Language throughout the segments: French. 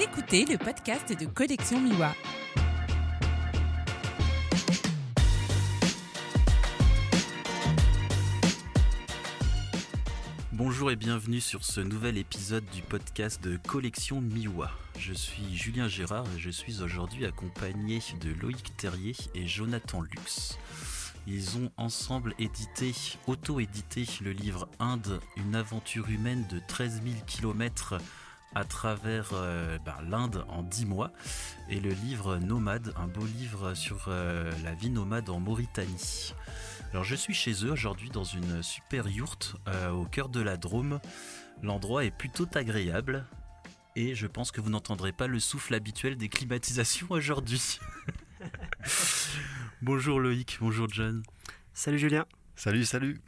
écoutez le podcast de Collection Miwa. Bonjour et bienvenue sur ce nouvel épisode du podcast de Collection Miwa. Je suis Julien Gérard et je suis aujourd'hui accompagné de Loïc Terrier et Jonathan Lux. Ils ont ensemble édité, auto-édité le livre Inde, une aventure humaine de 13 000 km à travers euh, ben, l'Inde en 10 mois et le livre Nomade, un beau livre sur euh, la vie nomade en Mauritanie. Alors je suis chez eux aujourd'hui dans une super yourte euh, au cœur de la Drôme. L'endroit est plutôt agréable et je pense que vous n'entendrez pas le souffle habituel des climatisations aujourd'hui. bonjour Loïc, bonjour John. Salut Julien. Salut, salut.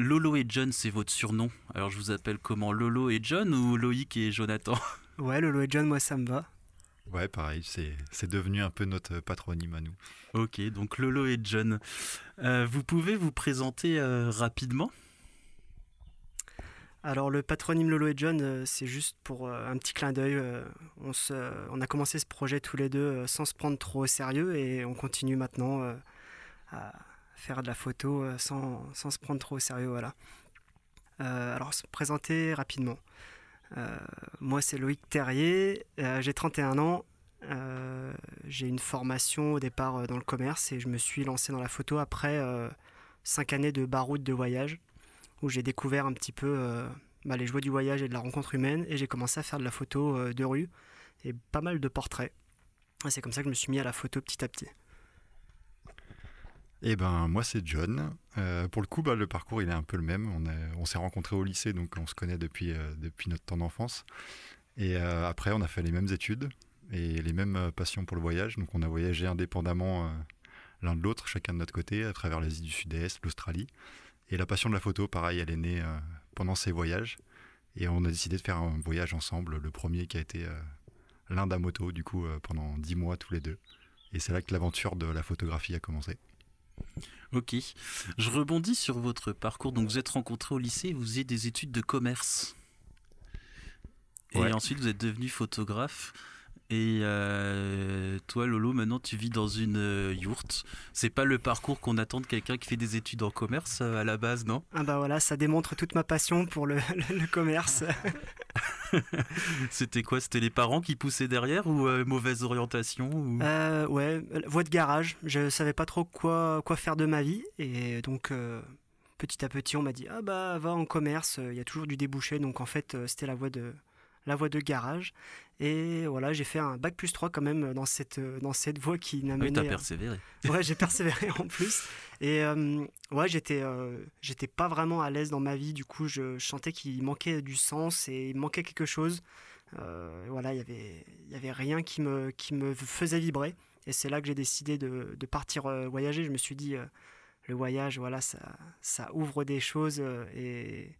Lolo et John, c'est votre surnom. Alors je vous appelle comment Lolo et John ou Loïc et Jonathan Ouais, Lolo et John, moi ça me va. Ouais, pareil, c'est devenu un peu notre patronyme à nous. Ok, donc Lolo et John. Euh, vous pouvez vous présenter euh, rapidement alors le patronyme Lolo et John, euh, c'est juste pour un petit clin d'œil. On, on, a commencé ce projet tous les deux sans se prendre trop au sérieux et on continue maintenant à, faire de la photo euh, sans, sans se prendre trop au sérieux. Voilà. Euh, alors, se présenter rapidement. Euh, moi, c'est Loïc Terrier, j'ai 31 ans. j'ai une formation au départ dans le commerce et je me suis lancé dans la photo après 5 années de baroute de voyage où j'ai découvert un petit peu bah, les joies du voyage et de la rencontre humaine et j'ai commencé à faire de la photo de rue et pas mal de portraits. C'est comme ça que je me suis mis à la photo petit à petit. Eh ben moi c'est John. Euh, pour le coup, bah, le parcours il est un peu le même. On, s'est rencontrés au lycée, donc on se connaît depuis, euh, depuis notre temps d'enfance. Et euh, après, on a fait les mêmes études et les mêmes passions pour le voyage. Donc on a voyagé indépendamment l'un de l'autre, chacun de notre côté, à travers l'Asie du Sud-Est, l'Australie. Et la passion de la photo, pareil, elle est née pendant ces voyages. Et on a décidé de faire un voyage ensemble, le premier qui a été l'un à moto, du coup, pendant dix mois tous les deux. Et c'est là que l'aventure de la photographie a commencé. Ok. Je rebondis sur votre parcours. Donc, vous êtes rencontré au lycée, vous faisiez des études de commerce. Et ensuite, vous êtes devenu photographe. Et euh, toi, Lolo, maintenant tu vis dans une euh, yourte. C'est pas le parcours qu'on attend de quelqu'un qui fait des études en commerce euh, à la base, non Ah bah voilà, ça démontre toute ma passion pour le, commerce. C'était quoi C'était les parents qui poussaient derrière ou mauvaise orientation Ouais, voie de garage. Je savais pas trop quoi, quoi faire de ma vie. Et donc petit à petit, on m'a dit Ah bah va en commerce, il y a toujours du débouché. Donc en fait, c'était la voie de, la voie de garage. Et voilà, j'ai fait un bac plus 3 quand même dans cette, dans cette voie qui n'a mené. t'as persévéré. Ouais, j'ai persévéré en plus. Et euh, ouais, j'étais, euh, j'étais pas vraiment à l'aise dans ma vie. Du coup, je chantais qu'il manquait du sens et il manquait quelque chose. Euh, voilà, il y avait, y avait rien qui me, qui me faisait vibrer. Et c'est là que j'ai décidé de, partir voyager. Je me suis dit, le voyage, voilà, ça, ça ouvre des choses et,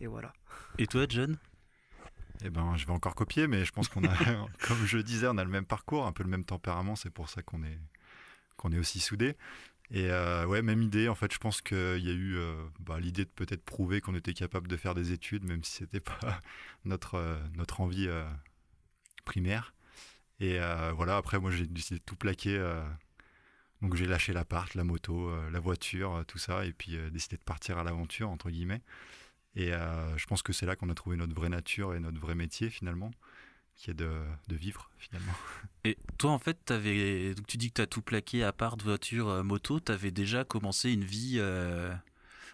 et voilà. Et toi, John eh ben, je vais encore copier, mais je pense qu'on a, comme je disais, on a le même parcours, un peu le même tempérament. C'est pour ça qu'on est, qu'on est aussi soudés. Et euh, ouais, même idée. En fait, je pense qu'il y a eu euh, bah, l'idée de peut-être prouver qu'on était capable de faire des études, même si c'était pas notre euh, notre envie primaire. Et voilà. Après, moi, j'ai décidé de tout plaquer. donc j'ai lâché l'appart, la moto, la voiture, tout ça, et puis décidé de partir à l'aventure entre guillemets. Et euh, je pense que c'est là qu'on a trouvé notre vraie nature et notre vrai métier finalement, qui est de, de vivre finalement. Et toi en fait, avais, donc tu dis que tu as tout plaqué à part de voiture, euh, moto, tu avais déjà commencé une vie euh,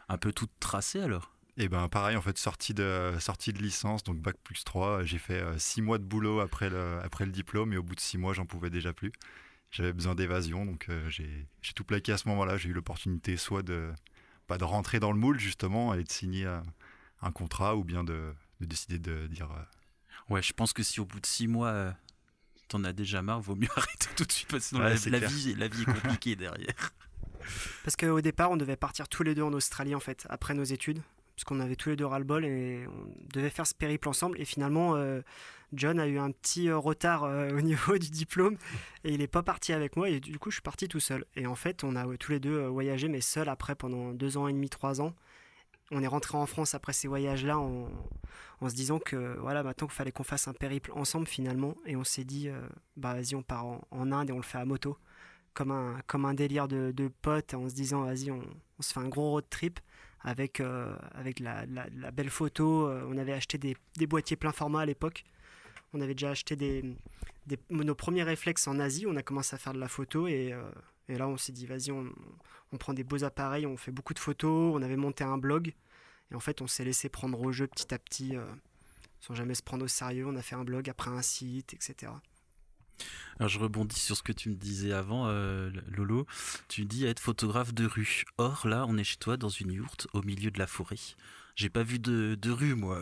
un peu toute tracée alors et eh ben pareil en fait sortie de sortie de licence donc bac plus 3 j'ai fait 6 mois de boulot après le après le diplôme et au bout de 6 mois j'en pouvais déjà plus j'avais besoin d'évasion donc j'ai tout plaqué à ce moment-là j'ai eu l'opportunité soit de pas de rentrer dans le moule justement et de signer un contrat ou bien de, décider de dire. Euh, ouais, je pense que si au bout de six mois, euh, t'en as déjà marre, vaut mieux arrêter tout de suite parce que sinon la, vie, est compliquée derrière. Parce qu'au départ, on devait partir tous les deux en Australie en fait, après nos études, puisqu'on avait tous les deux ras-le-bol et on devait faire ce périple ensemble. Et finalement, euh, John a eu un petit retard au niveau du diplôme et il n'est pas parti avec moi. Et du coup, je suis parti tout seul. Et en fait, on a tous les deux voyagé, mais seul après pendant deux ans et demi, trois ans on est rentré en France après ces voyages-là en, se disant que voilà, maintenant qu'il fallait qu'on fasse un périple ensemble finalement. Et on s'est dit, euh, bah vas-y, on part en, Inde et on le fait à moto, comme un, comme un délire de, de potes, en se disant, vas-y, on, se fait un gros road trip avec, euh, avec la, belle photo. Euh, on avait acheté des, boîtiers plein format à l'époque. On avait déjà acheté nos premiers réflexes en Asie. On a commencé à faire de la photo et. Et là, on s'est dit, vas-y, on, prend des beaux appareils, on fait beaucoup de photos, on avait monté un blog. Et en fait, on s'est laissé prendre au jeu petit à petit, euh, sans jamais se prendre au sérieux. On a fait un blog, après un site, etc. Alors je rebondis sur ce que tu me disais avant, euh, Lolo. Tu dis être photographe de rue. Or là, on est chez toi dans une yourte au milieu de la forêt. J'ai pas vu de, rue moi.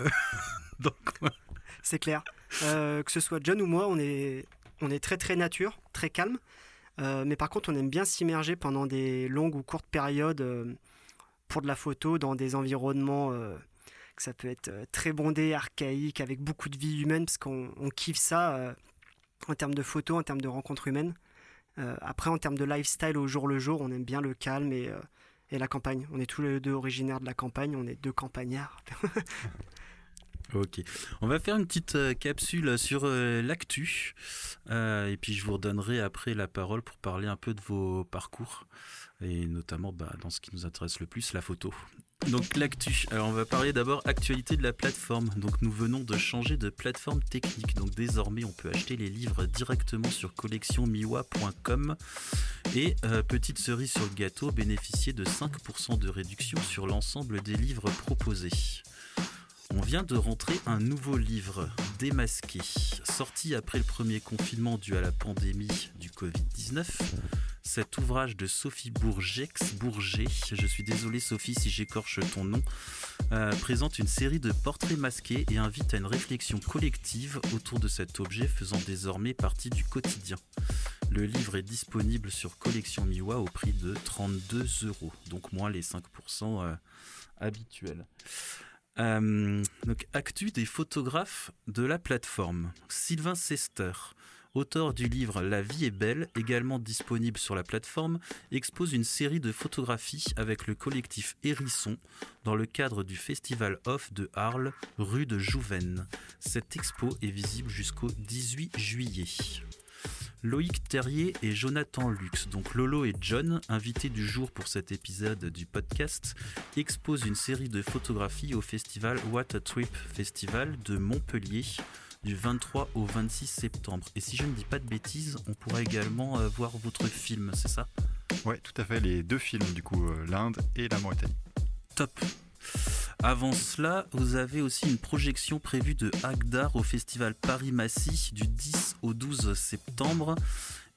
C'est clair. Euh, que ce soit John ou moi, on est on est très très nature, très calme. Euh, mais par contre, on aime bien s'immerger pendant des longues ou courtes périodes euh, pour de la photo dans des environnements euh, que ça peut être très bondé, archaïque, avec beaucoup de vie humaine, parce qu'on kiffe ça en termes de photos, en termes de rencontres humaines. après, en termes de lifestyle au jour le jour, on aime bien le calme et, et la campagne. On est tous les deux originaires de la campagne, on est deux campagnards. Ok. On va faire une petite euh, capsule sur euh, l'actu. Euh, et puis je vous redonnerai après la parole pour parler un peu de vos parcours. Et notamment bah, dans ce qui nous intéresse le plus, la photo. Donc l'actu. Alors on va parler d'abord actualité de la plateforme. Donc nous venons de changer de plateforme technique. Donc désormais on peut acheter les livres directement sur collectionmiwa.com. Et petite cerise sur le gâteau, bénéficier de 5% de réduction sur l'ensemble des livres proposés. On vient de rentrer un nouveau livre, Démasqué, sorti après le premier confinement dû à la pandémie du Covid-19. Cet ouvrage de Sophie bourgeix Bourget, je suis désolé Sophie si j'écorche ton nom, euh, présente une série de portraits masqués et invite à une réflexion collective autour de cet objet faisant désormais partie du quotidien. Le livre est disponible sur Collection Miwa au prix de 32 euros, donc moins les 5% euh, habituels. Euh, donc, actu des photographes de la plateforme. Sylvain Sester, auteur du livre La vie est belle, également disponible sur la plateforme, expose une série de photographies avec le collectif Hérisson dans le cadre du Festival Off de Arles, rue de Jouven. Cette expo est visible jusqu'au 18 juillet. Loïc Terrier et Jonathan Lux, donc Lolo et John, invités du jour pour cet épisode du podcast, exposent une série de photographies au festival What a Trip Festival de Montpellier du 23 au 26 septembre. Et si je ne dis pas de bêtises, on pourra également euh, voir votre film, c'est ça Ouais, tout à fait, les deux films du coup, euh, l'Inde et la Mauritanie. Top avant cela, vous avez aussi une projection prévue de Agdar au festival Paris-Massy du 10 au 12 septembre.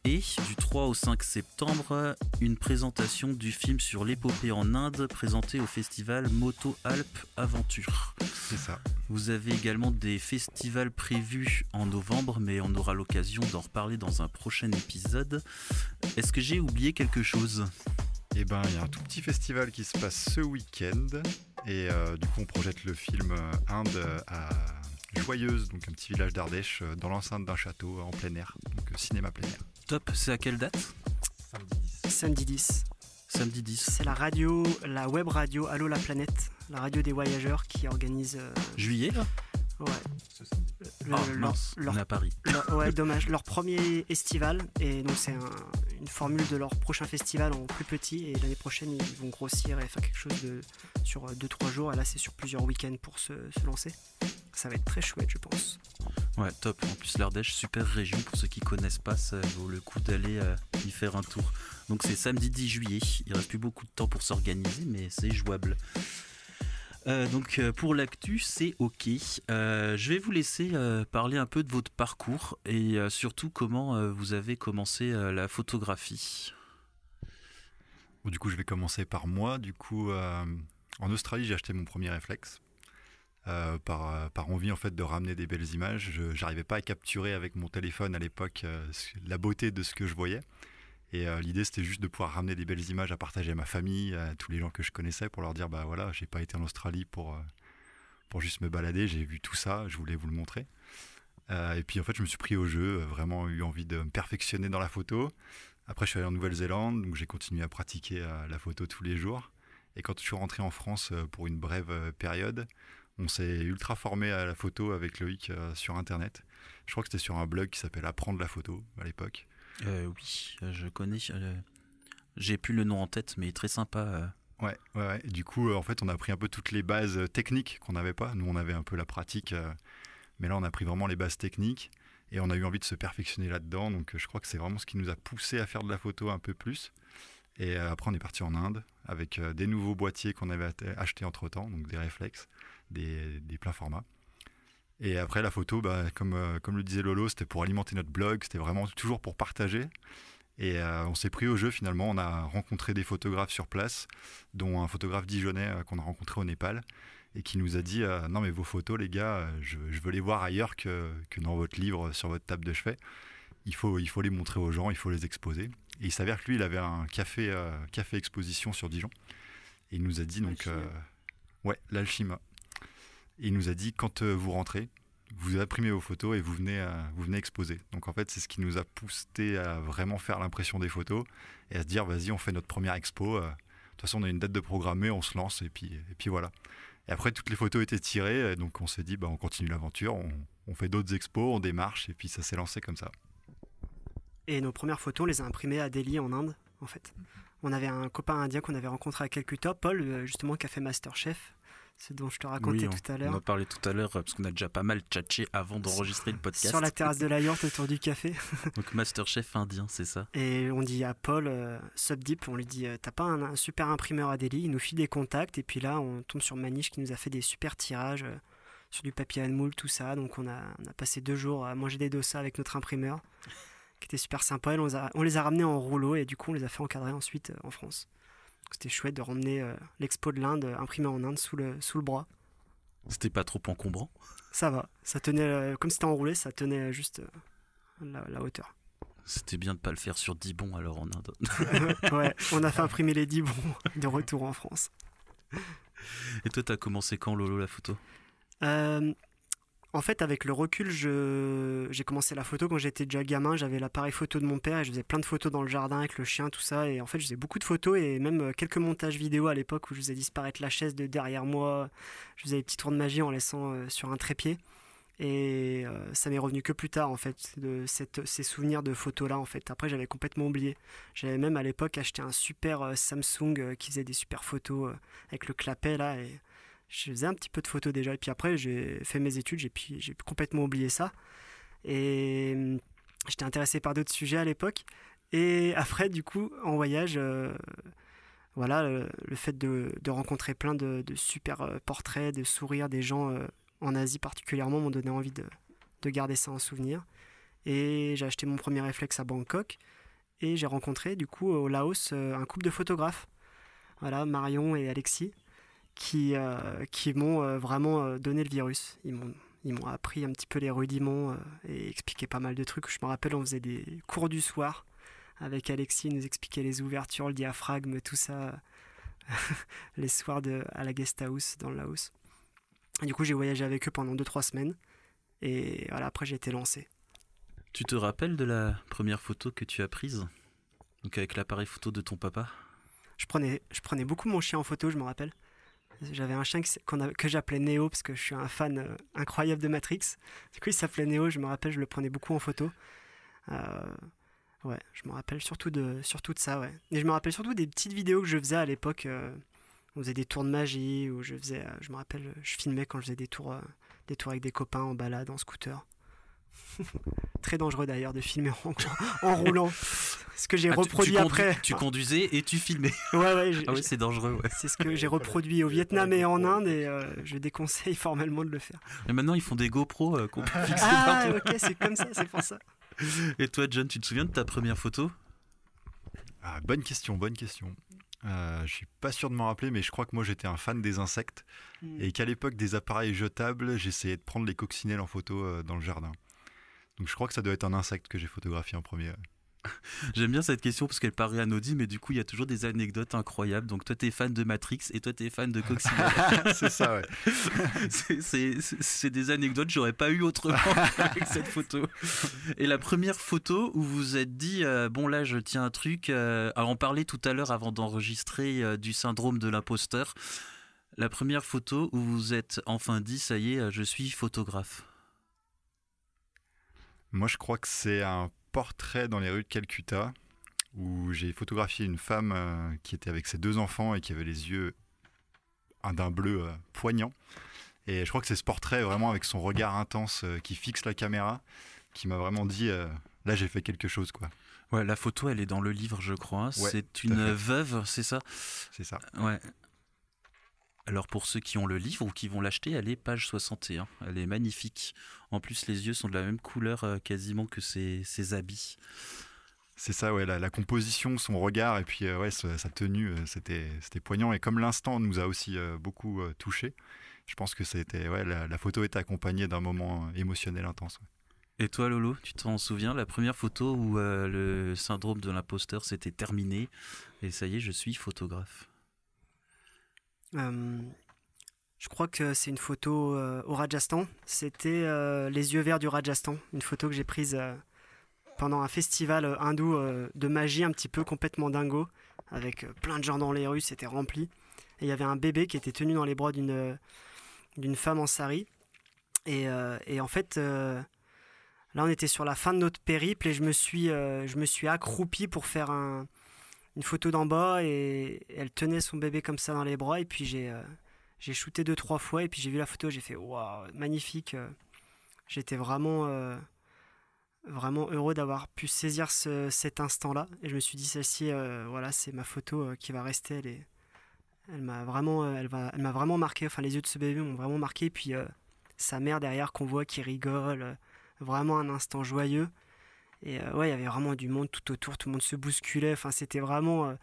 Et du 3 au 5 septembre, une présentation du film sur l'épopée en Inde présenté au festival Moto Alpes Aventure. C'est ça. Vous avez également des festivals prévus en novembre, mais on aura l'occasion d'en reparler dans un prochain épisode. Est-ce que j'ai oublié quelque chose eh ben, il y a un tout petit festival qui se passe ce week-end. Et euh, du coup, on projette le film euh, Inde euh, à Joyeuse, donc un petit village d'Ardèche, dans l'enceinte d'un château en plein air. Donc cinéma plein air. Top, c'est à quelle date Samedi 10. Samedi 10. C'est la radio, la web radio Allô la planète, la radio des voyageurs qui organise. Juillet Ouais. Ah, on est à Paris. ouais, dommage. Leur premier estival. Et donc, c'est un, une formule de leur prochain festival en plus petit et l'année prochaine ils vont grossir et faire quelque chose de, sur 2-3 euh, jours. Et là c'est sur plusieurs week-ends pour se, lancer. Ça va être très chouette je pense. Ouais top, en plus l'Ardèche, super région pour ceux qui connaissent pas, ça vaut le coup d'aller euh, y faire un tour. Donc c'est samedi 10 juillet, il reste plus beaucoup de temps pour s'organiser mais c'est jouable. Euh, donc euh, pour l'actu, c'est OK. Euh, je vais vous laisser parler un peu de votre parcours et surtout comment vous avez commencé la photographie. du coup, je vais commencer par moi. Du coup, en Australie, j'ai acheté mon premier réflexe. Par, par, envie en fait de ramener des belles images, je n'arrivais pas à capturer avec mon téléphone à l'époque la beauté de ce que je voyais. Et euh, l'idée, c'était juste de pouvoir ramener des belles images à partager à ma famille, à tous les gens que je connaissais, pour leur dire bah voilà, j'ai pas été en Australie pour, euh, pour juste me balader, j'ai vu tout ça, je voulais vous le montrer. Euh, et puis en fait, je me suis pris au jeu, vraiment eu envie de me perfectionner dans la photo. Après, je suis allé en Nouvelle-Zélande, donc j'ai continué à pratiquer la photo tous les jours. Et quand je suis rentré en France pour une brève période, on s'est ultra formé à la photo avec Loïc sur Internet. Je crois que c'était sur un blog qui s'appelle Apprendre la photo à l'époque. Euh, oui, je connais. Euh, j'ai plus le nom en tête, mais très sympa. Euh. Ouais, ouais, Du coup, en fait, on a pris un peu toutes les bases techniques qu'on n'avait pas. Nous, on avait un peu la pratique, mais là, on a pris vraiment les bases techniques et on a eu envie de se perfectionner là-dedans. Donc, je crois que c'est vraiment ce qui nous a poussé à faire de la photo un peu plus. Et après, on est parti en Inde avec des nouveaux boîtiers qu'on avait achetés entre temps, donc des réflexes, des, des formats. Et après, la photo, bah, comme, euh, comme le disait Lolo, c'était pour alimenter notre blog, c'était vraiment toujours pour partager. Et euh, on s'est pris au jeu finalement. On a rencontré des photographes sur place, dont un photographe dijonnais euh, qu'on a rencontré au Népal et qui nous a dit Non, mais vos photos, les gars, je, je veux les voir ailleurs que, que, dans votre livre sur votre table de chevet. Il faut, il faut les montrer aux gens, il faut les exposer. Et il s'avère que lui, il avait un café, café exposition sur Dijon. Et il nous a dit donc, Ouais, l'alchimie il nous a dit quand euh, vous rentrez, vous imprimez vos photos et vous venez, euh, vous venez exposer. Donc en fait, c'est ce qui nous a poussé à vraiment faire l'impression des photos et à se dire vas-y, on fait notre première expo. Euh, de toute façon, on a une date de programmée, on se lance et puis, et puis voilà. Et après, toutes les photos étaient tirées, donc on s'est dit bah, on continue l'aventure, on, on fait d'autres expos, on démarche et puis ça s'est lancé comme ça. Et nos premières photos, on les a imprimées à Delhi en Inde, en fait. On avait un copain indien qu'on avait rencontré à Calcutta, Paul, justement, qui a fait Masterchef ce dont je te racontais tout à l'heure. On en parlé tout à l'heure parce qu'on a déjà pas mal tchatché avant d'enregistrer le podcast. Sur la terrasse de la yurte autour du café. Donc Masterchef indien, c'est ça. Et on dit à Paul euh, Subdeep, on lui dit euh, t'as pas un, super imprimeur à Delhi, il nous file des contacts et puis là on tombe sur Maniche qui nous a fait des super tirages euh, sur du papier à moule, tout ça. Donc on a, passé deux jours à manger des dosas avec notre imprimeur qui était super sympa. Et on, les a, ramenés en rouleau et du coup on les a fait encadrer ensuite en France. C'était chouette de ramener euh, l'expo de l'Inde euh, imprimée en Inde sous le, sous le bras. C'était pas trop encombrant Ça va, ça tenait, euh, comme c'était enroulé, ça tenait juste la, hauteur. C'était bien de pas le faire sur 10 bons alors en Inde. ouais, on a fait imprimer les 10 bons de retour en France. Et toi, t'as commencé quand Lolo la photo en fait, avec le recul, je... j'ai commencé la photo quand j'étais déjà gamin. J'avais l'appareil photo de mon père et je faisais plein de photos dans le jardin avec le chien, tout ça. Et en fait, je faisais beaucoup de photos et même euh, quelques montages vidéo à l'époque où je faisais disparaître la chaise de derrière moi. Je faisais des petits tours de magie en laissant euh, sur un trépied. Et euh, ça m'est revenu que plus tard, en fait, de ces souvenirs de photos-là, en fait. Après, j'avais complètement oublié. J'avais même à l'époque acheté un super Samsung qui faisait des super photos avec le clapet, là. Et je faisais un petit peu de photos déjà. Et puis après, j'ai fait mes études, j'ai, j'ai complètement oublié ça. Et hum, j'étais intéressé par d'autres sujets à l'époque. Et après, du coup, en voyage, euh, voilà, le, fait de, rencontrer plein de, super euh, portraits, de sourires des gens euh, en Asie particulièrement m'ont donné envie de, de, garder ça en souvenir. Et j'ai acheté mon premier réflexe à Bangkok. Et j'ai rencontré, du coup, au Laos, un couple de photographes. Voilà, Marion et Alexis qui, euh, qui m'ont euh, vraiment euh, donné le virus. Ils m'ont ils m'ont appris un petit peu les rudiments et expliqué pas mal de trucs. Je me rappelle, on faisait des cours du soir avec Alexis, il nous expliquait les ouvertures, le diaphragme, tout ça, les soirs de, à la guest house dans le Laos. du coup, j'ai voyagé avec eux pendant 2-3 semaines et voilà, après j'ai été lancé. Tu te rappelles de la première photo que tu as prise Donc avec l'appareil photo de ton papa je prenais, je prenais beaucoup mon chien en photo, je me rappelle. J'avais un chien que, que j'appelais Neo parce que je suis un fan euh, incroyable de Matrix. Du coup, il s'appelait Neo, je me rappelle, je le prenais beaucoup en photo. Euh, ouais, je me rappelle surtout de, surtout de ça, ouais. Et je me rappelle surtout des petites vidéos que je faisais à l'époque. Euh, on faisait des tours de magie, ou je faisais, je me rappelle, je filmais quand je faisais des tours, des tours avec des copains en balade, en scooter. Très dangereux d'ailleurs de filmer en, roulant. Ce que j'ai ah, reproduit après. tu conduisais et tu filmais. Ouais, ah ouais, c'est dangereux. C'est ce que j'ai reproduit au Vietnam et en Inde et euh, je déconseille formellement de le faire. Mais maintenant ils font des GoPro euh, qu'on peut Ah ok, c'est comme ça, c'est pour ça. Et toi John, tu te souviens de ta première photo ah, Bonne question, bonne question. Euh, je suis pas sûr de m'en rappeler, mais je crois que moi j'étais un fan des insectes hmm. et qu'à l'époque des appareils jetables, j'essayais de prendre les coccinelles en photo euh, dans le jardin je crois que ça doit être un insecte que j'ai photographié en premier. J'aime bien cette question parce qu'elle paraît anodine, mais du coup, il y a toujours des anecdotes incroyables. Donc, toi, es fan de Matrix et toi, tu es fan de Coccinelle. c'est ça, ouais. c'est des anecdotes j'aurais pas eu autrement avec cette photo. Et la première photo où vous êtes dit, euh, bon, là, je tiens un truc. alors, euh, on parlait tout à l'heure avant d'enregistrer euh, du syndrome de l'imposteur. La première photo où vous êtes enfin dit, ça y est, je suis photographe. Moi, je crois que c'est un portrait dans les rues de Calcutta où j'ai photographié une femme euh, qui était avec ses deux enfants et qui avait les yeux d'un bleu euh, poignant. Et je crois que c'est ce portrait vraiment avec son regard intense euh, qui fixe la caméra qui m'a vraiment dit là j'ai fait quelque chose quoi. Ouais, la photo elle est dans le livre je crois. c'est une veuve, c'est ça C'est ça. Ouais. Alors pour ceux qui ont le livre ou qui vont l'acheter, elle est page 61. Elle est magnifique. En plus, les yeux sont de la même couleur euh, quasiment que ses, habits. C'est ça, ouais, la, composition, son regard et puis euh, ouais, sa, tenue, euh, c'était, c'était poignant. Et comme l'instant nous a aussi beaucoup touché, je pense que c'était ouais, la, photo était accompagnée d'un moment émotionnel intense. Et toi, Lolo, tu t'en souviens la première photo où le syndrome de l'imposteur s'était terminé et ça y est, je suis photographe. Euh, je crois que c'est une photo euh, au Rajasthan. C'était euh, les yeux verts du Rajasthan, une photo que j'ai prise pendant un festival hindou de magie un petit peu complètement dingo, avec plein de gens dans les rues, c'était rempli. Et il y avait un bébé qui était tenu dans les bras d'une d'une femme en sari. Et, et en fait, là on était sur la fin de notre périple et je me suis, je me suis accroupi pour faire un, photo d'en bas et elle tenait son bébé comme ça dans les bras. Et puis j'ai euh, j'ai shooté deux, trois fois. Et puis j'ai vu la photo, j'ai fait waouh, magnifique. Euh, j'étais vraiment, euh, vraiment heureux d'avoir pu saisir cet instant-là. Et je me suis dit, celle-ci, voilà, c'est ma photo qui va rester. Elle, elle m'a vraiment, elle va, elle m'a vraiment marqué. Enfin, les yeux de ce bébé m'ont vraiment marqué. Puis sa mère derrière qu'on voit qui rigole. vraiment un instant joyeux. Et euh, ouais, il y avait vraiment du monde tout autour, tout le monde se bousculait. Enfin, c'était vraiment euh,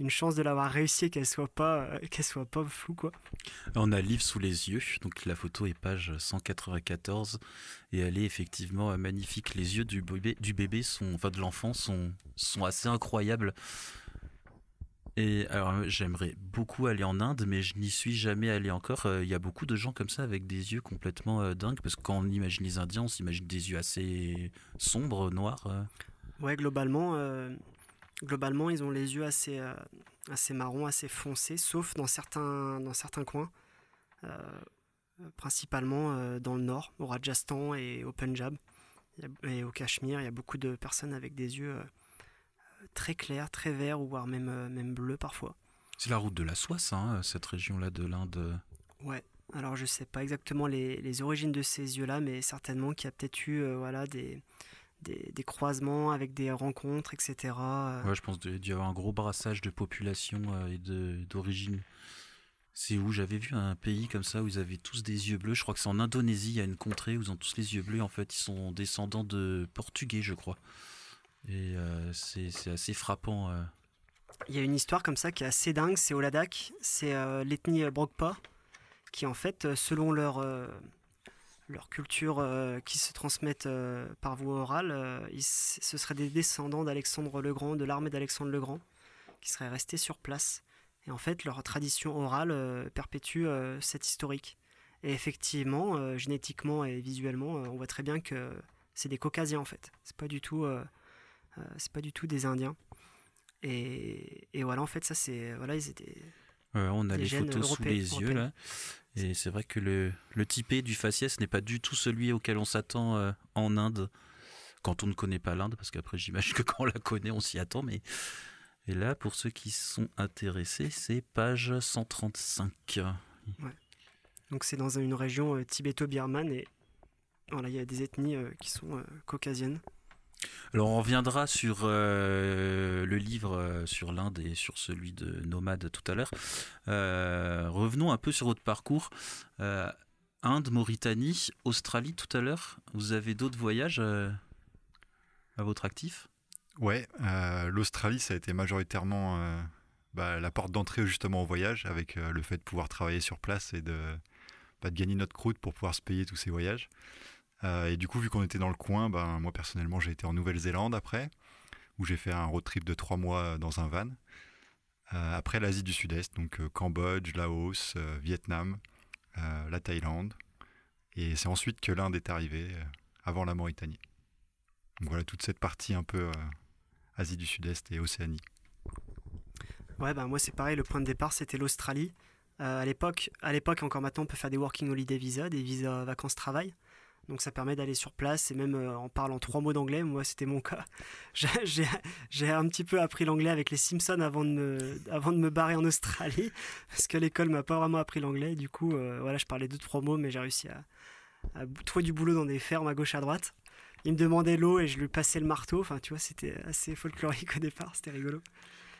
une chance de l'avoir réussi qu'elle soit pas euh, qu'elle soit pas floue quoi. On a livre sous les yeux, donc la photo est page 194 et elle est effectivement magnifique. Les yeux du bébé, du bébé sont, enfin de l'enfant sont sont assez incroyables. Et alors, euh, j'aimerais beaucoup aller en Inde, mais je n'y suis jamais allé encore. Euh, il y a beaucoup de gens comme ça avec des yeux complètement euh, dingues, parce que quand on imagine les Indiens, on s'imagine des yeux assez sombres, noirs. Ouais, globalement, globalement, ils ont les yeux assez, assez marrons, assez foncés, sauf dans certains, dans certains coins, principalement dans le nord, au Rajasthan et au Punjab, et au Cachemire. Il y a beaucoup de personnes avec des yeux très clair, très vert, ou voire même, euh, même bleu parfois. C'est la route de la soie, hein, cette région-là de l'Inde. Ouais. Alors je sais pas exactement les, les origines de ces yeux-là, mais certainement qu'il y a peut-être eu euh, voilà des, des, croisements avec des rencontres, etc. Euh. Ouais, je pense qu'il y avoir un gros brassage de population et d'origine. C'est où j'avais vu un pays comme ça où ils avaient tous des yeux bleus. Je crois que c'est en Indonésie, il y a une contrée où ils ont tous les yeux bleus. En fait, ils sont descendants de Portugais, je crois. Et euh, c'est assez frappant. Euh. Il y a une histoire comme ça qui est assez dingue, c'est au Ladakh, c'est euh, l'ethnie Brokpa, qui en fait, selon leur, leur culture qui se transmettent par voie orale, ce seraient des descendants d'Alexandre le Grand, de l'armée d'Alexandre le Grand, qui seraient restés sur place. Et en fait, leur tradition orale perpétue cette historique. Et effectivement, génétiquement et visuellement, on voit très bien que c'est des Caucasiens en fait. C'est pas du tout euh, c'est pas du tout des Indiens. Et, voilà, en fait, ça, c'est. Voilà, ils étaient. Euh, on a les photos sous les yeux, là. Et c'est vrai que le, le typé du faciès n'est pas du tout celui auquel on s'attend euh, en Inde, quand on ne connaît pas l'Inde, parce qu'après, j'imagine que quand on la connaît, on s'y attend. Mais... Et là, pour ceux qui sont intéressés, c'est page 135. Donc, c'est dans une région tibéto-birmane, et voilà, il y a des ethnies qui sont caucasiennes. Alors on reviendra sur euh, le livre euh, sur l'Inde et sur celui de Nomade tout à l'heure. Euh, revenons un peu sur votre parcours. Inde, Mauritanie, Australie tout à l'heure. Vous avez d'autres voyages à votre actif Ouais, l'Australie ça a été majoritairement bah, la porte d'entrée justement au voyage avec le fait de pouvoir travailler sur place et de, bah, de gagner notre croûte pour pouvoir se payer tous ces voyages. Euh, et du coup, vu qu'on était dans le coin, ben, moi personnellement, j'ai été en Nouvelle-Zélande après, où j'ai fait un road trip de trois mois euh, dans un van. Euh, après l'Asie du Sud-Est, donc Cambodge, Laos, Vietnam, la Thaïlande. Et c'est ensuite que l'Inde est arrivée, avant la Mauritanie. Donc voilà toute cette partie un peu Asie du Sud-Est et Océanie. Ouais, bah moi c'est pareil, le point de départ c'était l'Australie. à l'époque, encore maintenant, on peut faire des working holiday visa des visas vacances-travail. Donc ça permet d'aller sur place et même euh, en parlant trois mots d'anglais, moi c'était mon cas. J'ai un petit peu appris l'anglais avec les Simpsons avant de, me, avant barrer en Australie, parce que l'école m'a pas vraiment appris l'anglais. Du coup, euh, voilà, je parlais deux, trois mots, mais j'ai réussi à, à, trouver du boulot dans des fermes à gauche, à droite. Il me demandait l'eau et je lui passais le marteau. Enfin, tu vois, c'était assez folklorique au départ, c'était rigolo.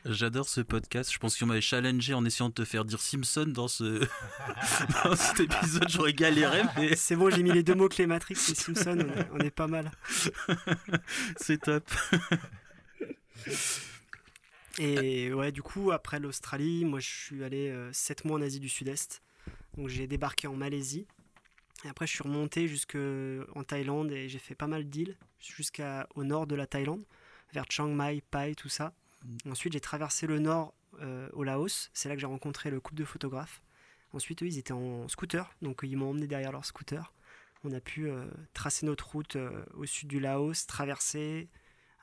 J'adore ce podcast. Je pense qu'on m'avait challengé en essayant de te faire dire Simpson dans, ce... cet épisode. J'aurais galéré. Ah, mais... C'est bon, j'ai mis les deux mots clés Matrix et Simpson. On est pas mal. C'est top. Et ouais, du coup, après l'Australie, moi je suis allé 7 euh, mois en Asie du Sud-Est. Donc j'ai débarqué en Malaisie. Et après, je suis remonté jusqu'en Thaïlande et j'ai fait pas mal d'îles, jusqu'au nord de la Thaïlande, vers Chiang Mai, Pai, tout ça. Ensuite, j'ai traversé le nord euh, au Laos. C'est là que j'ai rencontré le couple de photographes. Ensuite, eux, ils étaient en scooter, donc ils m'ont emmené derrière leur scooter. On a pu euh, tracer notre route euh, au sud du Laos, traverser,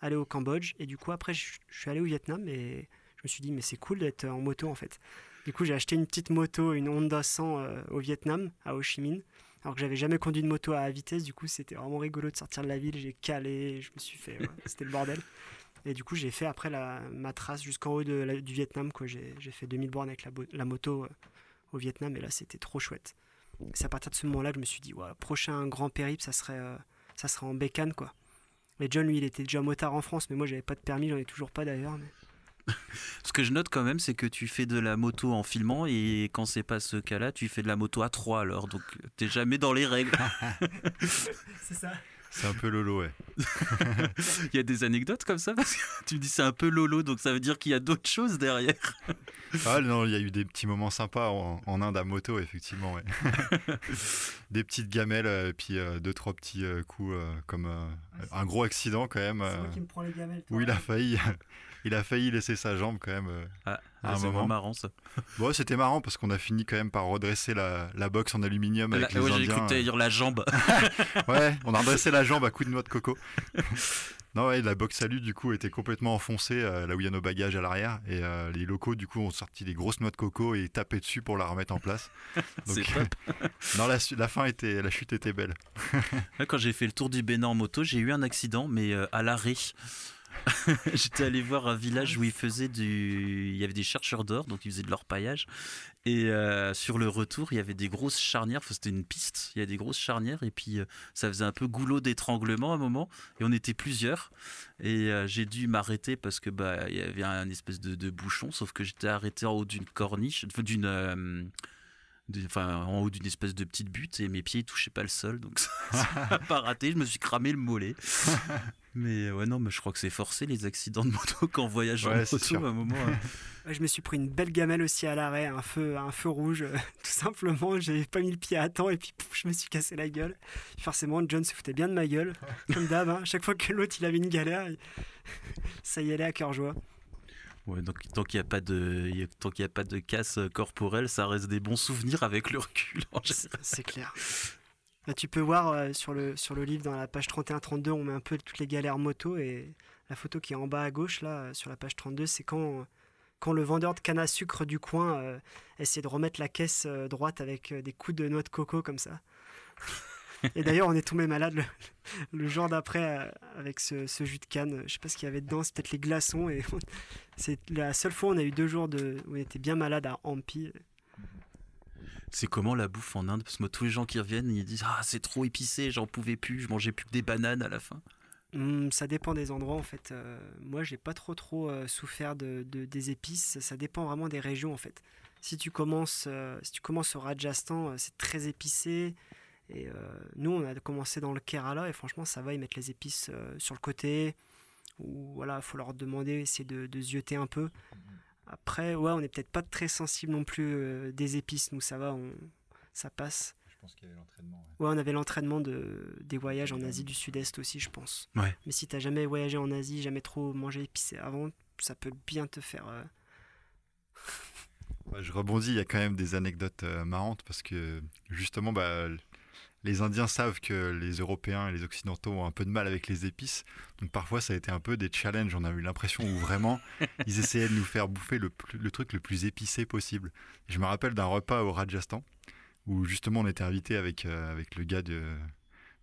aller au Cambodge. Et du coup, après, je suis allé au Vietnam et je me suis dit, mais c'est cool d'être en moto en fait. Du coup, j'ai acheté une petite moto, une Honda 100 au Vietnam, à Ho Chi Minh. Alors que j'avais jamais conduit de moto à vitesse, du coup, c'était vraiment rigolo de sortir de la ville. J'ai calé, je me suis fait. c'était le bordel. Et du coup, j'ai fait après ma trace jusqu'en haut de, du Vietnam. J'ai fait 2000 bornes avec la, moto euh, au Vietnam. Et là, c'était trop chouette. C'est à partir de ce moment-là que je me suis dit, ouais, prochain grand périple, ça serait, euh, ça serait en bécane, quoi. Mais John, lui, il était déjà motard en France, mais moi, j'avais pas de permis, j'en ai toujours pas d'ailleurs. ce que je note quand même, c'est que tu fais de la moto en filmant, et quand c'est pas ce cas-là, tu fais de la moto à 3 alors. Donc, t'es jamais dans les règles. c'est ça. C'est un peu lolo, ouais. il y a des anecdotes comme ça Parce que tu me dis c'est un peu lolo, donc ça veut dire qu'il y a d'autres choses derrière. ah non, il y a eu des petits moments sympas en, Inde à moto, effectivement. des petites gamelles, euh, et puis euh, deux, trois petits euh, coups, comme ah, un gros accident quand même. C'est me Toi, où il a failli il a failli laisser sa jambe quand même euh, ah, à marrant ça. Bon, c'était marrant parce qu'on a fini quand même par redresser la, la box en aluminium avec la, les ouais, Indiens. J'ai cru euh. dire la jambe. ouais, on a redressé la jambe à coups de noix de coco. non, ouais, la box salut du coup était complètement enfoncée euh, là où il y a nos bagages à l'arrière et les locaux du coup ont sorti des grosses noix de coco et tapé dessus pour la remettre en place. Donc, la, fin était, la chute était belle. quand j'ai fait le tour du Bénin en moto, j'ai eu un accident mais à l'arrêt. J'étais allé voir un village où ils faisaient du. Il y avait des chercheurs d'or, donc ils faisaient de paillage Et euh, sur le retour, il y avait des grosses charnières. c'était une piste. Il y a des grosses charnières. Et puis, euh, ça faisait un peu goulot d'étranglement à un moment. Et on était plusieurs. Et euh, j'ai dû m'arrêter parce que bah, il y avait un espèce de, bouchon. Sauf que j'étais arrêté en haut d'une corniche. d'une. Enfin, en haut d'une espèce de petite butte et mes pieds touchaient pas le sol donc ça, n'a pas raté je me suis cramé le mollet mais euh, ouais, non, mais je crois que c'est forcé les accidents de moto quand voyageant voyage en à un moment. Hein. je me suis pris une belle gamelle aussi à l'arrêt, un feu, un feu rouge, euh, tout simplement. J'ai pas mis le pied à temps et puis je me suis cassé la gueule. Forcément, John se foutait bien de ma gueule, comme d'hab. Hein. Chaque fois que l'autre il avait une galère, ça y allait à cœur joie. Ouais, donc tant qu'il n'y a pas de tant qu'il a pas de casse euh, corporelle, ça reste des bons souvenirs avec le recul. C'est clair. Bah, tu peux voir euh, sur, le, sur le livre, dans la page 31-32, on met un peu toutes les galères moto. Et la photo qui est en bas à gauche, là, euh, sur la page 32, c'est quand, euh, quand le vendeur de canne à sucre du coin essaie de remettre la caisse droite avec des coups de noix de coco comme ça. et d'ailleurs, on est tombé malade le, jour d'après avec ce, jus de canne. Je sais pas ce qu'il y avait dedans, c'est peut-être les glaçons. Et c'est la seule fois où on a eu deux jours de, où on était bien malade à Ampi c'est comment la bouffe en Inde Parce que moi, tous les gens qui reviennent, ils disent Ah, c'est trop épicé, j'en pouvais plus, je mangeais plus que des bananes à la fin. Hmm, ça dépend des endroits en fait. Moi, euh, moi, j'ai pas trop trop euh, souffert de, des épices. Ça dépend vraiment des régions en fait. Si tu commences, euh, si tu commences au Rajasthan, c'est très épicé. Et nous, on a commencé dans le Kerala et franchement, ça va. Ils mettent les épices sur le côté. Ou voilà, faut leur demander, essayer de, de zioter un peu. Après, ouais, on n'est peut-être pas très sensible non plus euh, des épices, nous ça va, on, ça passe. Je pense qu'il y avait l'entraînement. Ouais. on avait l'entraînement des voyages en Asie du Sud-Est aussi, je pense. Mais si tu t'as jamais voyagé en Asie, jamais trop mangé épicé avant, ça peut bien te faire. Euh, je rebondis, il y a quand même des anecdotes euh, marrantes parce que justement, bah, les Indiens savent que les Européens et les Occidentaux ont un peu de mal avec les épices. Donc parfois, ça a été un peu des challenges. On a eu l'impression où vraiment, ils essayaient de nous faire bouffer le, truc le plus épicé possible. je me rappelle d'un repas au Rajasthan où justement on était invité avec, euh, avec le gars de,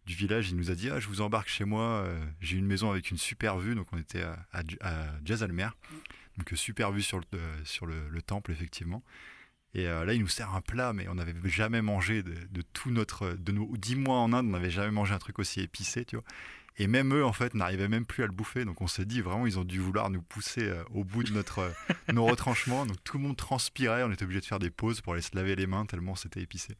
du village. Il nous a dit ah, Je vous embarque chez moi. Euh, j'ai une maison avec une super vue. Donc on était à, à, mm. Donc super vue sur le euh, temple, effectivement. Et euh, là, il nous sert un plat, mais on n'avait jamais mangé de, tout notre. de 10 mois en Inde, on n'avait jamais mangé un truc aussi épicé, tu vois. Et même eux, en fait, n'arrivaient même plus à le bouffer. Donc on s'est dit, vraiment, ils ont dû vouloir nous pousser euh, au bout de notre, euh, nos retranchements. Donc tout le monde transpirait. On était obligé de faire des pauses pour aller se laver les mains, tellement c'était épicé.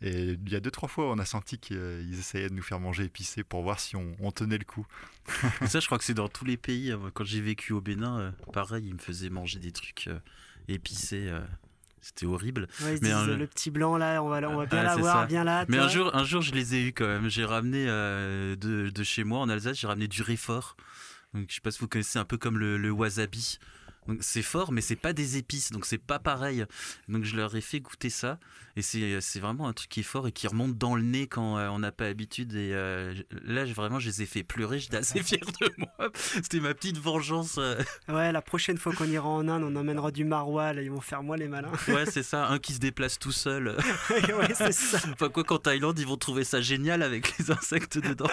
Et il y a deux, trois fois, on a senti qu'ils essayaient de nous faire manger épicé pour voir si on, on tenait le coup. ça, je crois que c'est dans tous les pays. Hein. Quand j'ai vécu au Bénin, pareil, ils me faisaient manger des trucs épicés c'était horrible. le petit blanc là, on va, on va bien ah, l'avoir, bien là. Mais un jour, un jour, je les ai eu quand même. J'ai ramené euh, de, de, chez moi en Alsace, j'ai ramené du réfort. Donc je sais pas si vous connaissez un peu comme le, le wasabi c'est fort, mais c'est pas des épices, donc c'est pas pareil. Donc je leur ai fait goûter ça, et c'est vraiment un truc qui est fort et qui remonte dans le nez quand euh, on n'a pas habitude. Et euh, là, vraiment, je les ai fait pleurer, j'étais assez fier de moi. C'était ma petite vengeance. Euh. Ouais, la prochaine fois qu'on ira en Inde, on emmènera du maroilles, ils vont faire moi les malins. Ouais, c'est ça, un qui se déplace tout seul. ouais, c'est ça. Pas quoi qu'en Thaïlande, ils vont trouver ça génial avec les insectes dedans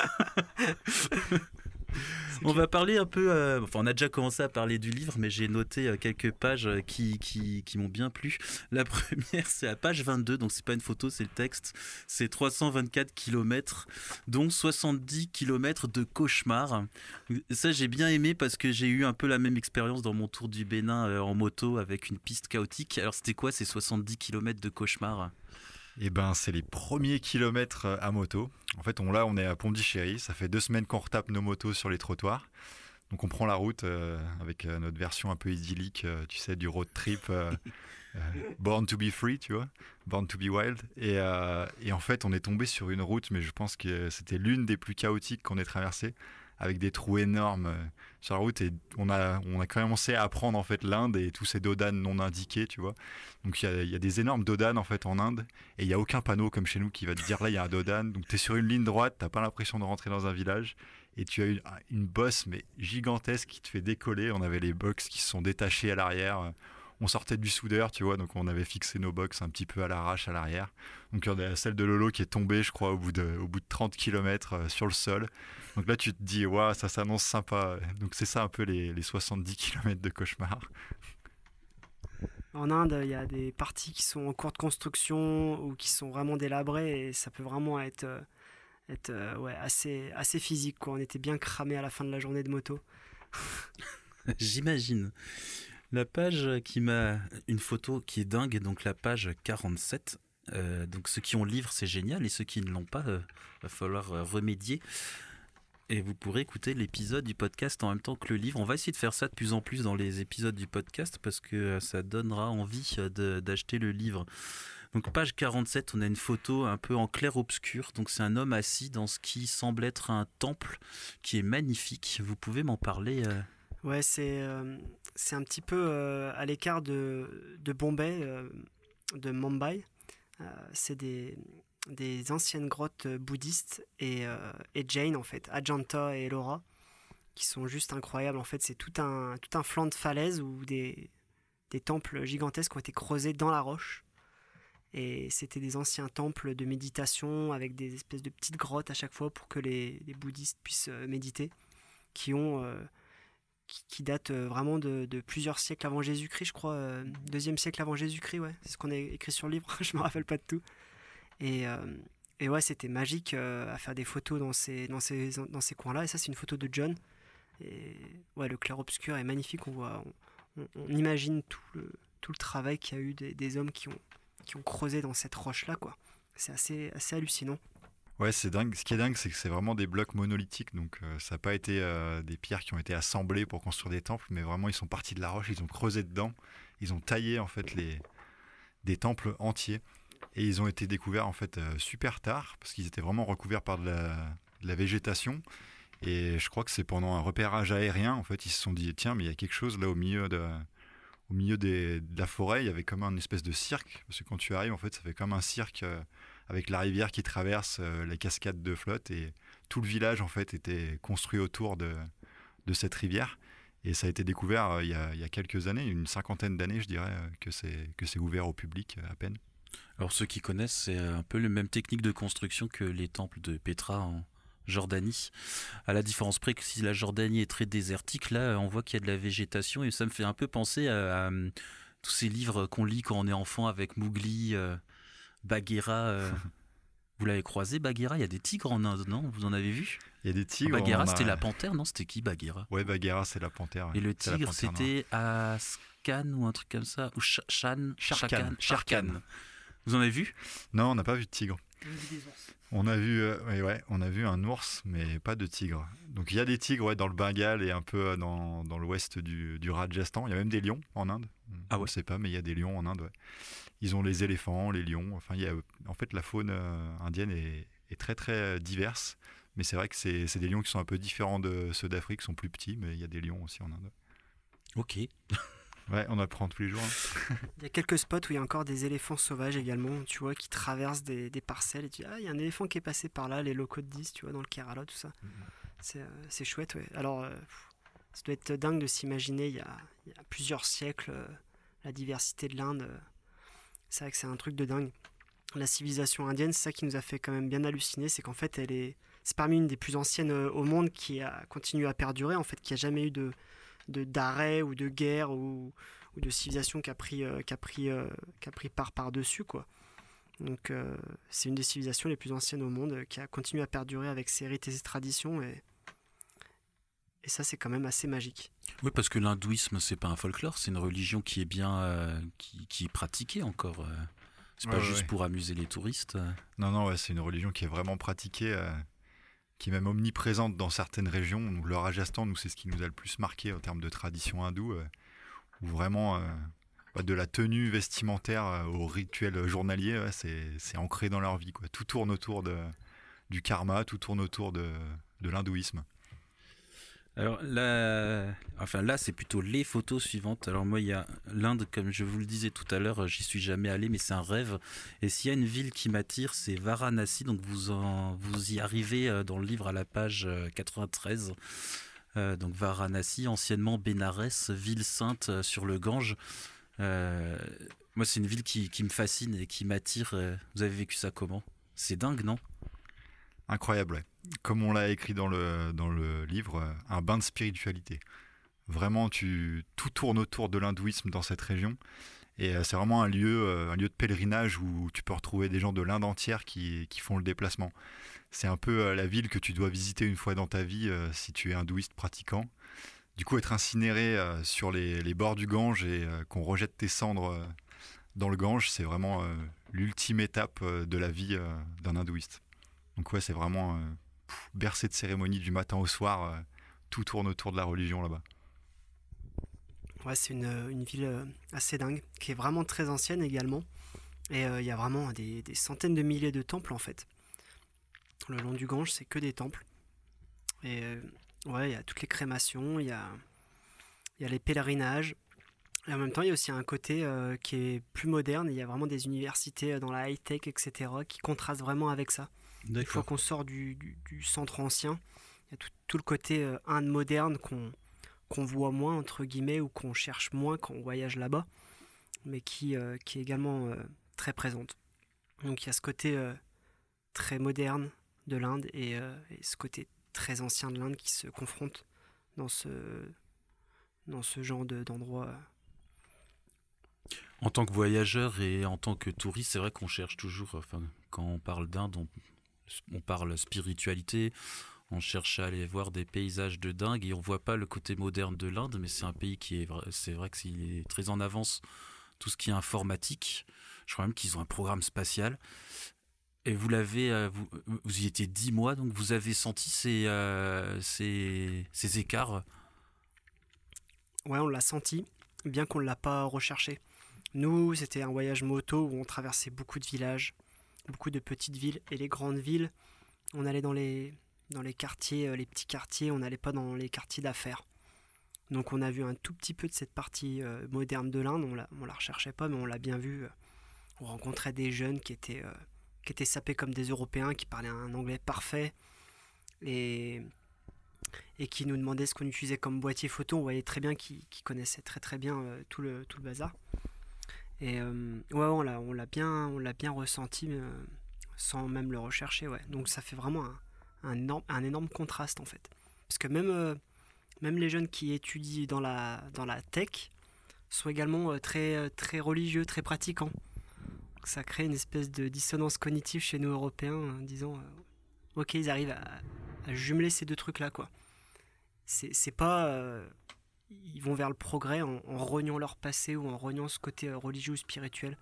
on va parler un peu. Euh, enfin, on a déjà commencé à parler du livre, mais j'ai noté euh, quelques pages euh, qui, qui, m'ont bien plu. La première, c'est la page 22, donc c'est pas une photo, c'est le texte. C'est 324 km, dont 70 km de cauchemar. Ça, j'ai bien aimé parce que j'ai eu un peu la même expérience dans mon tour du Bénin en moto avec une piste chaotique. Alors, c'était quoi ces 70 km de cauchemar eh ben, c'est les premiers kilomètres euh, à moto. En fait, on, là, on est à Pondichéry. Ça fait deux semaines qu'on retape nos motos sur les trottoirs. Donc, on prend la route euh, avec euh, notre version un peu idyllique, tu sais, du road trip Born to be free, tu vois, Born to be wild. Et, et en fait, on est tombé sur une route, mais je pense que c'était l'une des plus chaotiques qu'on ait traversées, avec des trous énormes sur et on a on a commencé à apprendre en fait l'Inde et tous ces dodanes non indiqués, tu vois. Donc il y a, des énormes dodanes en fait en Inde et il y a aucun panneau comme chez nous qui va te dire là il y a un Dodan ». Donc tu es sur une ligne droite, tu n'as pas l'impression de rentrer dans un village et tu as une, bosse mais gigantesque qui te fait décoller. On avait les box qui se sont détachés à l'arrière on sortait du soudeur, tu vois, donc on avait fixé nos box un petit peu à l'arrache à l'arrière. Donc il y a celle de Lolo qui est tombée, je crois, au bout de, au bout de 30 km euh, sur le sol. Donc là, tu te dis, waouh, ça s'annonce sympa. Donc c'est ça un peu les, les 70 km de cauchemar. En Inde, il y a des parties qui sont en cours de construction ou qui sont vraiment délabrées et ça peut vraiment être, euh, être euh, assez, assez physique. Quoi. On était bien cramé à la fin de la journée de moto. J'imagine. La page qui m'a. Une photo qui est dingue, donc la page 47. Euh, donc ceux qui ont le livre, c'est génial, et ceux qui ne l'ont pas, il euh, va falloir euh, remédier. Et vous pourrez écouter l'épisode du podcast en même temps que le livre. On va essayer de faire ça de plus en plus dans les épisodes du podcast parce que ça donnera envie d'acheter le livre. Donc page 47, on a une photo un peu en clair-obscur. Donc c'est un homme assis dans ce qui semble être un temple qui est magnifique. Vous pouvez m'en parler Ouais, c'est euh, c'est un petit peu euh, à l'écart de, de Bombay, euh, de Mumbai. c'est des, des anciennes grottes bouddhistes et, et Jane, en fait, Ajanta et Laura, qui sont juste incroyables. En fait, c'est tout un, tout un flanc de falaise où des, des temples gigantesques ont été creusés dans la roche. Et c'était des anciens temples de méditation avec des espèces de petites grottes à chaque fois pour que les, les bouddhistes puissent méditer, qui ont qui, date euh, vraiment de, plusieurs siècles avant Jésus-Christ, je crois, euh, deuxième siècle avant Jésus-Christ, ouais. C'est ce qu'on a écrit sur le livre, je me rappelle pas de tout. Et, euh, et ouais, c'était magique à faire des photos dans ces, dans ces, dans ces coins-là. Et ça, c'est une photo de John. Et ouais, le clair-obscur est magnifique. On voit, on, imagine tout le, tout le travail qu'il y a eu des, des hommes qui ont, qui ont creusé dans cette roche-là, quoi. C'est assez, assez hallucinant. Ouais, c'est dingue. Ce qui est dingue, c'est que c'est vraiment des blocs monolithiques. Donc, euh, ça n'a pas été euh, des pierres qui ont été assemblées pour construire des temples, mais vraiment, ils sont partis de la roche, ils ont creusé dedans, ils ont taillé en fait les des temples entiers. Et ils ont été découverts en fait euh, super tard parce qu'ils étaient vraiment recouverts par de la, végétation. Et je crois que c'est pendant un repérage aérien, en fait, ils se sont dit tiens, mais il y a quelque chose là au milieu de, au milieu de la forêt. Il y avait comme un espèce de cirque parce que quand tu arrives, en fait, ça fait comme un cirque avec la rivière qui traverse euh, les cascades de flotte. Et tout le village, en fait, était construit autour de, de cette rivière. Et ça a été découvert euh, il, y a, quelques années, une cinquantaine d'années, je dirais, euh, que c'est, que c'est ouvert au public à peine. Alors, ceux qui connaissent, c'est un peu la même technique de construction que les temples de Petra en, Jordanie. À la différence près que si la Jordanie est très désertique, là, on voit qu'il y a de la végétation et ça me fait un peu penser à, hum, tous ces livres qu'on lit quand on est enfant avec Mowgli, Bagheera. Euh, vous l'avez croisé, Bagheera Il y a des tigres en Inde, non Vous en avez vu Il y a des ah, tigres. Bagheera, c'était la panthère, non C'était qui, Bagheera Ouais, Bagheera, c'est la panthère. Et le tigre, c'était Askan ou un truc comme ça Ou Sharkan. Sharkan. Vous en avez vu Non, on n'a pas vu de tigre. On a vu, euh, ouais, on a vu un ours, mais pas de tigre. Donc il y a des tigres ouais, dans le Bengale et un peu euh, dans, dans l'ouest du, du Rajasthan. Il y a même des lions en Inde. Ah ouais. ne sais pas, mais il y a des lions en Inde. ouais. Ils ont les éléphants, les lions. Enfin, il y a, en fait, la faune euh, indienne est, très très euh, diverse. Mais c'est vrai que c'est des lions qui sont un peu différents de ceux d'Afrique, sont plus petits, mais il y a des lions aussi en Inde. Ok. ouais, on apprend tous les jours. Hein. il y a quelques spots où il y a encore des éléphants sauvages également, tu vois, qui traversent des, des parcelles. Et tu dis, ah, il y a un éléphant qui est passé par là, les locaux de 10, tu vois, dans le Kerala, tout ça. Mm-hmm. Euh, c'est chouette, ouais. Alors, ça doit être dingue de s'imaginer, il, y a plusieurs siècles, la diversité de l'Inde. C'est vrai que c'est un truc de dingue. La civilisation indienne, c'est ça qui nous a fait quand même bien halluciner, c'est qu'en fait, elle est, c'est parmi une des plus anciennes euh, au monde qui a continué à perdurer, en fait, qui a jamais eu de, d'arrêt ou de guerre ou, de civilisation qui a pris, euh, pris, euh, pris part par-dessus, quoi. Donc, c'est une des civilisations les plus anciennes au monde qui a continué à perdurer avec ses rites et ses traditions et et ça, c'est quand même assez magique. Oui, parce que l'hindouisme, c'est pas un folklore, c'est une religion qui est bien, euh, qui, est pratiquée encore. Euh. C'est pas juste pour amuser les touristes. Euh. Non, non, c'est une religion qui est vraiment pratiquée, qui est même omniprésente dans certaines régions. Nous, le Rajasthan, nous, c'est ce qui nous a le plus marqué en termes de tradition hindoue, où vraiment bah, de la tenue vestimentaire au rituel journalier, c'est ancré dans leur vie. Quoi. Tout tourne autour de, du karma, tout tourne autour de l'hindouisme. Alors là, enfin là, c'est plutôt les photos suivantes. Alors moi, il y a l'Inde, comme je vous le disais tout à l'heure, euh, j'y suis jamais allé, mais c'est un rêve. Et s'il y a une ville qui m'attire, c'est Varanasi. Donc vous en, vous y arrivez euh, dans le livre à la page 93. Euh, donc Varanasi, anciennement Bénarès, ville sainte sur le Gange. moi, c'est une ville qui, me fascine et qui m'attire. Vous avez vécu ça comment C'est dingue, non Incroyable comme on l'a écrit dans le, dans le livre, euh, un bain de spiritualité. Vraiment, tu, tout tourne autour de l'hindouisme dans cette région. Et euh, c'est vraiment un lieu, euh, un lieu de pèlerinage où tu peux retrouver des gens de l'Inde entière qui, qui, font le déplacement. C'est un peu la ville que tu dois visiter une fois dans ta vie si tu es hindouiste pratiquant. Du coup, être incinéré sur les, les bords du Gange et qu'on rejette tes cendres dans le Gange, c'est vraiment l'ultime étape de la vie d'un hindouiste. Donc ouais, c'est vraiment bercé de cérémonies du matin au soir. Euh, tout tourne autour de la religion là-bas. Ouais, c'est une, euh, ville euh, assez dingue, qui est vraiment très ancienne également. Et il y a vraiment des, centaines de milliers de temples en fait. Le long du Gange, c'est que des temples. Et ouais, il y a toutes les crémations, il y a, les pèlerinages. Et en même temps, il y a aussi un côté qui est plus moderne. Il y a vraiment des universités dans la high-tech, etc., qui contrastent vraiment avec ça. Une fois qu'on sort du, centre ancien, il y a tout, le côté euh, Inde moderne qu'on voit moins, entre guillemets, ou qu'on cherche moins quand on voyage là-bas, mais qui, euh, qui est également euh, très présente. Donc il y a ce côté très moderne de l'Inde et, ce côté très ancien de l'Inde qui se confrontent dans ce, dans ce genre d'endroit. en tant que voyageur et en tant que touriste, c'est vrai qu'on cherche toujours, enfin, quand on parle d'Inde, on, on parle spiritualité, on cherche à aller voir des paysages de dingue et on voit pas le côté moderne de l'Inde, mais c'est un pays qui est, c'est vrai s'il est très en avance tout ce qui est informatique. Je crois même qu'ils ont un programme spatial. Et vous l'avez, euh, vous, vous, y étiez dix mois, donc vous avez senti ces, euh, écarts. Ouais, on l'a senti, bien qu'on ne l'a pas recherché. Nous, c'était un voyage moto où on traversait beaucoup de villages, beaucoup de petites villes et les grandes villes. On allait dans les, dans les quartiers, euh, les petits quartiers, on n'allait pas dans les quartiers d'affaires. Donc on a vu un tout petit peu de cette partie euh, moderne de l'Inde, on la, on la recherchait pas, mais on l'a bien vu. Euh. On rencontrait des jeunes qui étaient, qui étaient sapés comme des Européens, qui parlaient un anglais parfait et, et qui nous demandaient ce qu'on utilisait comme boîtier photo. On voyait très bien qu'ils connaissaient très très bien tout, le, tout le bazar. Et euh, ouais, on l'a, bien, on l'a bien ressenti euh, sans même le rechercher, ouais. Donc ça fait vraiment un, énorme, contraste en fait, parce que même, euh, les jeunes qui étudient dans la, tech sont également très, religieux, très pratiquants. ça crée une espèce de dissonance cognitive chez nous Européens, en disant, ok, ils arrivent à, jumeler ces deux trucs là, quoi. C'est, c'est pas ils vont vers le progrès en, en, reniant leur passé ou en reniant ce côté euh, religieux ou spirituel.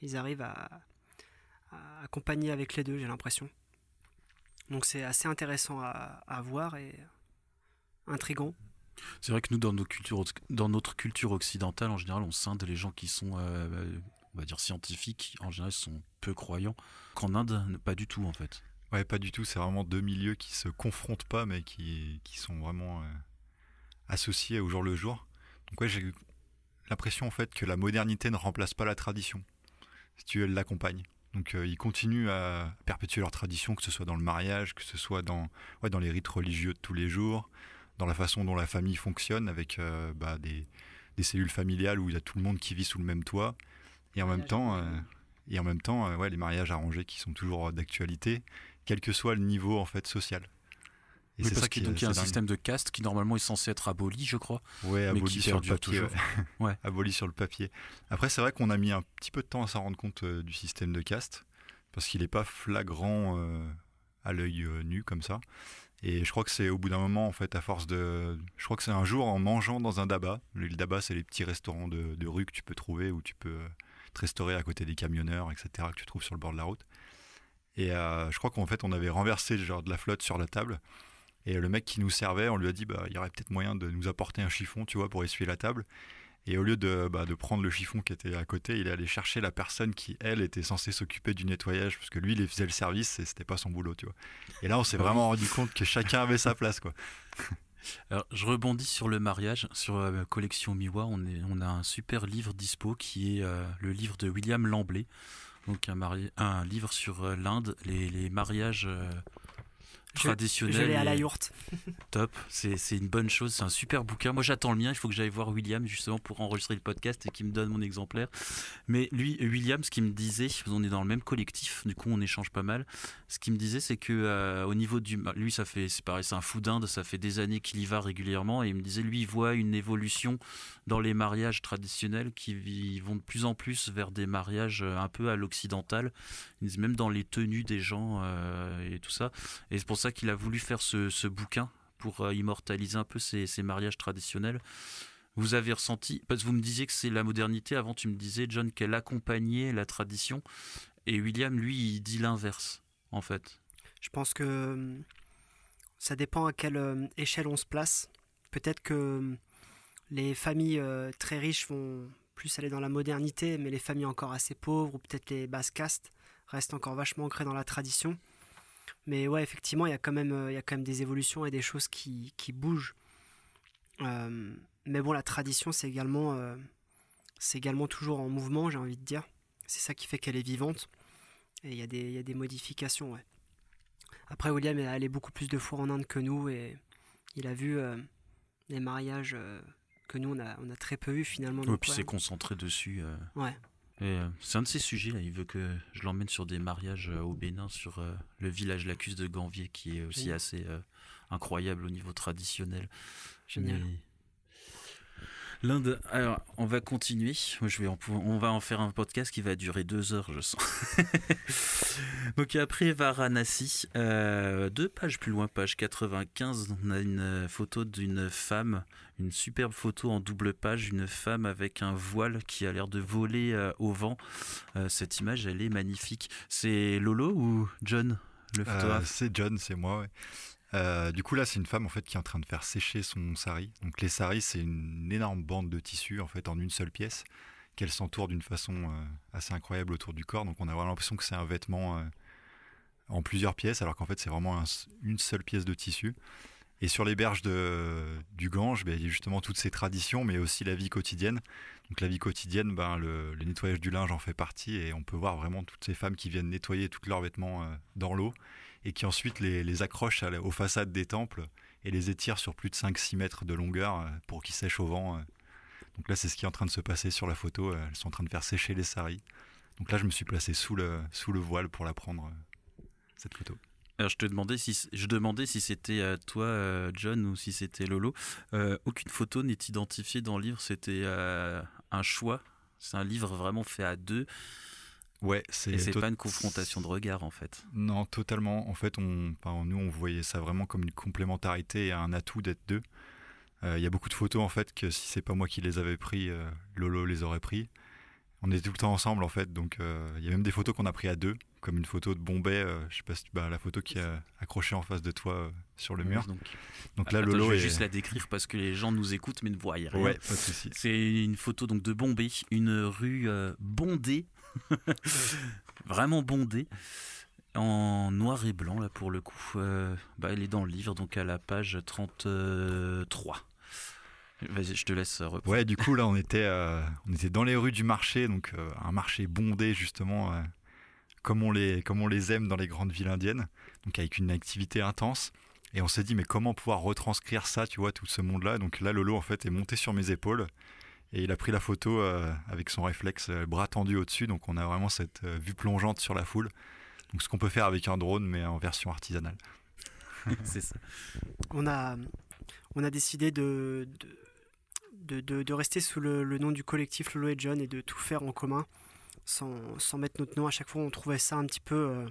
Ils arrivent à, accompagner avec les deux, j'ai l'impression. Donc c'est assez intéressant à, voir et intrigant. C'est vrai que nous, dans, nos cultures, dans notre culture occidentale, en général, on scinde les gens qui sont, euh, euh, on va dire, scientifiques, en général, sont peu croyants. Qu'en Inde, pas du tout, en fait. Ouais, pas du tout. C'est vraiment deux milieux qui se confrontent pas, mais qui, qui sont vraiment associé au jour le jour. Donc ouais, j'ai eu l'impression en fait que la modernité ne remplace pas la tradition. Si tu veux, elle l'accompagne. Donc euh, ils continuent à perpétuer leur tradition, que ce soit dans le mariage, que ce soit dans, dans les rites religieux de tous les jours, dans la façon dont la famille fonctionne avec euh, bah, des, cellules familiales où il y a tout le monde qui vit sous le même toit. Et en même temps, euh, et en même temps ouais, les mariages arrangés qui sont toujours d'actualité, quel que soit le niveau en fait social c'est ça qu'il y a un système de caste qui normalement est censé être aboli, je crois. Ouais, aboli qui sur le papier. aboli sur le papier. Après, c'est vrai qu'on a mis un petit peu de temps à s'en rendre compte euh, du système de caste parce qu'il n'est pas flagrant euh, à l'œil euh, nu comme ça. Et je crois que c'est au bout d'un moment, en fait, à force de. Je crois que c'est un jour en mangeant dans un daba. Le daba, c'est les petits restaurants de, rue que tu peux trouver où tu peux te restaurer à côté des camionneurs, etc., que tu trouves sur le bord de la route. Et je crois qu'en fait, on avait renversé genre de la flotte sur la table. Et le mec qui nous servait, on lui a dit, bah, il y aurait peut-être moyen de nous apporter un chiffon, tu vois, pour essuyer la table. Et au lieu de, bah, de prendre le chiffon qui était à côté, il est allé chercher la personne qui, elle, était censée s'occuper du nettoyage, parce que lui, il faisait le service et c'était pas son boulot, tu vois. Et là, on s'est vraiment rendu compte que chacun avait sa place, quoi. Alors, je rebondis sur le mariage, sur la euh, collection Miwa. On, on a un super livre dispo qui est euh, le livre de William Lamblay, donc un, un livre sur euh, l'Inde, les, mariages traditionnel. Je, à la yourte. Top, c'est une bonne chose, c'est un super bouquin. Moi j'attends le mien, il faut que j'aille voir William justement pour enregistrer le podcast et qu'il me donne mon exemplaire. Mais lui, William, ce qu'il me disait, on est dans le même collectif, du coup on échange pas mal. Ce qu'il me disait, c'est que euh, au niveau du. Bah, lui, ça fait, c'est pareil, c'est un fou d'Inde, ça fait des années qu'il y va régulièrement et il me disait, lui, il voit une évolution dans les mariages traditionnels qui vont de plus en plus vers des mariages euh, un peu à l'occidental même dans les tenues des gens euh, et tout ça. Et c'est pour ça qu'il a voulu faire ce, bouquin pour euh, immortaliser un peu ces, ces mariages traditionnels vous avez ressenti Parce que vous me disiez que c'est la modernité. Avant, tu me disais, John, qu'elle accompagnait la tradition. Et William, lui, il dit l'inverse, en fait. Je pense que euh, ça dépend à quelle échelle on se place. Peut-être que les familles très riches vont plus aller dans la modernité, mais les familles encore assez pauvres, ou peut-être les basses castes, reste encore vachement ancré dans la tradition. Mais ouais, effectivement, il y, a quand même, euh, il y a quand même des évolutions et des choses qui, qui bougent. Euh, mais bon, la tradition, c'est également, euh, c'est également toujours en mouvement, j'ai envie de dire. C'est ça qui fait qu'elle est vivante. Et il y, a des, y a des modifications, ouais. Après, William est allé beaucoup plus de fois en Inde que nous et il a vu les mariages que nous, on a, on a très peu eu finalement. Et puis s'est concentré dessus. Ouais. Euh, c'est un de ces sujets là, il veut que je l'emmène sur des mariages euh, au Bénin, sur euh, le village Lacus de Ganvier, qui est aussi assez incroyable au niveau traditionnel. Génial. Alors, on va continuer. Je vais, on va en faire un podcast qui va durer deux heures, je sens. Donc après Varanasi, euh, deux pages plus loin, page 95, on a une photo d'une femme, une superbe photo en double page, une femme avec un voile qui a l'air de voler euh, au vent. Euh, cette image, elle est magnifique. C'est Lolo ou John C'est John, c'est moi. Ouais. Euh, du coup, là, c'est une femme en fait qui est en train de faire sécher son sari. Donc, les saris, c'est une énorme bande de tissu en fait en une seule pièce qu'elle s'entoure d'une façon euh, assez incroyable autour du corps. Donc, on a vraiment l'impression que c'est un vêtement euh, en plusieurs pièces, alors qu'en fait, c'est vraiment une seule pièce de tissu. Et sur les berges du Gange, ben, il y a justement toutes ces traditions, mais aussi la vie quotidienne. Donc la vie quotidienne, ben, le, le, nettoyage du linge en fait partie, et on peut voir vraiment toutes ces femmes qui viennent nettoyer tous leurs vêtements dans l'eau et qui ensuite les, les accroche aux façades des temples et les étire sur plus de 5-6 mètres de longueur euh, pour qu'ils sèchent au vent. Euh. Donc là, c'est ce qui est en train de se passer sur la photo. Euh, elles sont en train de faire sécher les saris. Donc là, je me suis placé sous le, sous le voile pour la prendre, cette photo. Alors je te demandais si je demandais si c'était toi John ou si c'était Lolo. aucune photo n'est identifiée dans le livre. C'était un choix. C'est un livre vraiment fait à deux. Ouais, c'est. c'est pas une confrontation de regard en fait. Non, totalement. En fait, on, nous, on voyait ça vraiment comme une complémentarité et un atout d'être deux. Il euh, y a beaucoup de photos en fait que si c'est pas moi qui les avais pris, euh, Lolo les aurait pris. On est tout le temps ensemble en fait, donc il euh, y a même des photos qu'on a pris à deux, comme une photo de Bombay, je sais pas si bah, la photo qui est accrochée en face de toi sur le mur. Donc, là, Lolo. Je vais juste la décrire parce que les gens nous écoutent mais ne voient rien. Ouais, pas de souci. C'est une photo donc de Bombay, une rue bondée Vraiment bondé. En noir et blanc, là, pour le coup. Euh, bah, elle est dans le livre, donc à la page 33. Vas-y, je te laisse reprendre. Ouais, du coup, là, on était, euh, on était dans les rues du marché, donc euh, un marché bondé, justement, comme, on les, comme on les aime dans les grandes villes indiennes, donc avec une activité intense. Et on s'est dit, mais comment pouvoir retranscrire ça, tu vois, tout ce monde-là Donc là, Lolo, en fait, est monté sur mes épaules. Et il a pris la photo euh, avec son réflexe euh, bras tendu au-dessus. Donc on a vraiment cette euh, vue plongeante sur la foule. Donc ce qu'on peut faire avec un drone, mais en version artisanale. C'est ça. On a, on a décidé de, de, de, rester sous le, nom du collectif Lolo et John et de tout faire en commun sans, sans mettre notre nom. À chaque fois, on trouvait ça un petit peu. On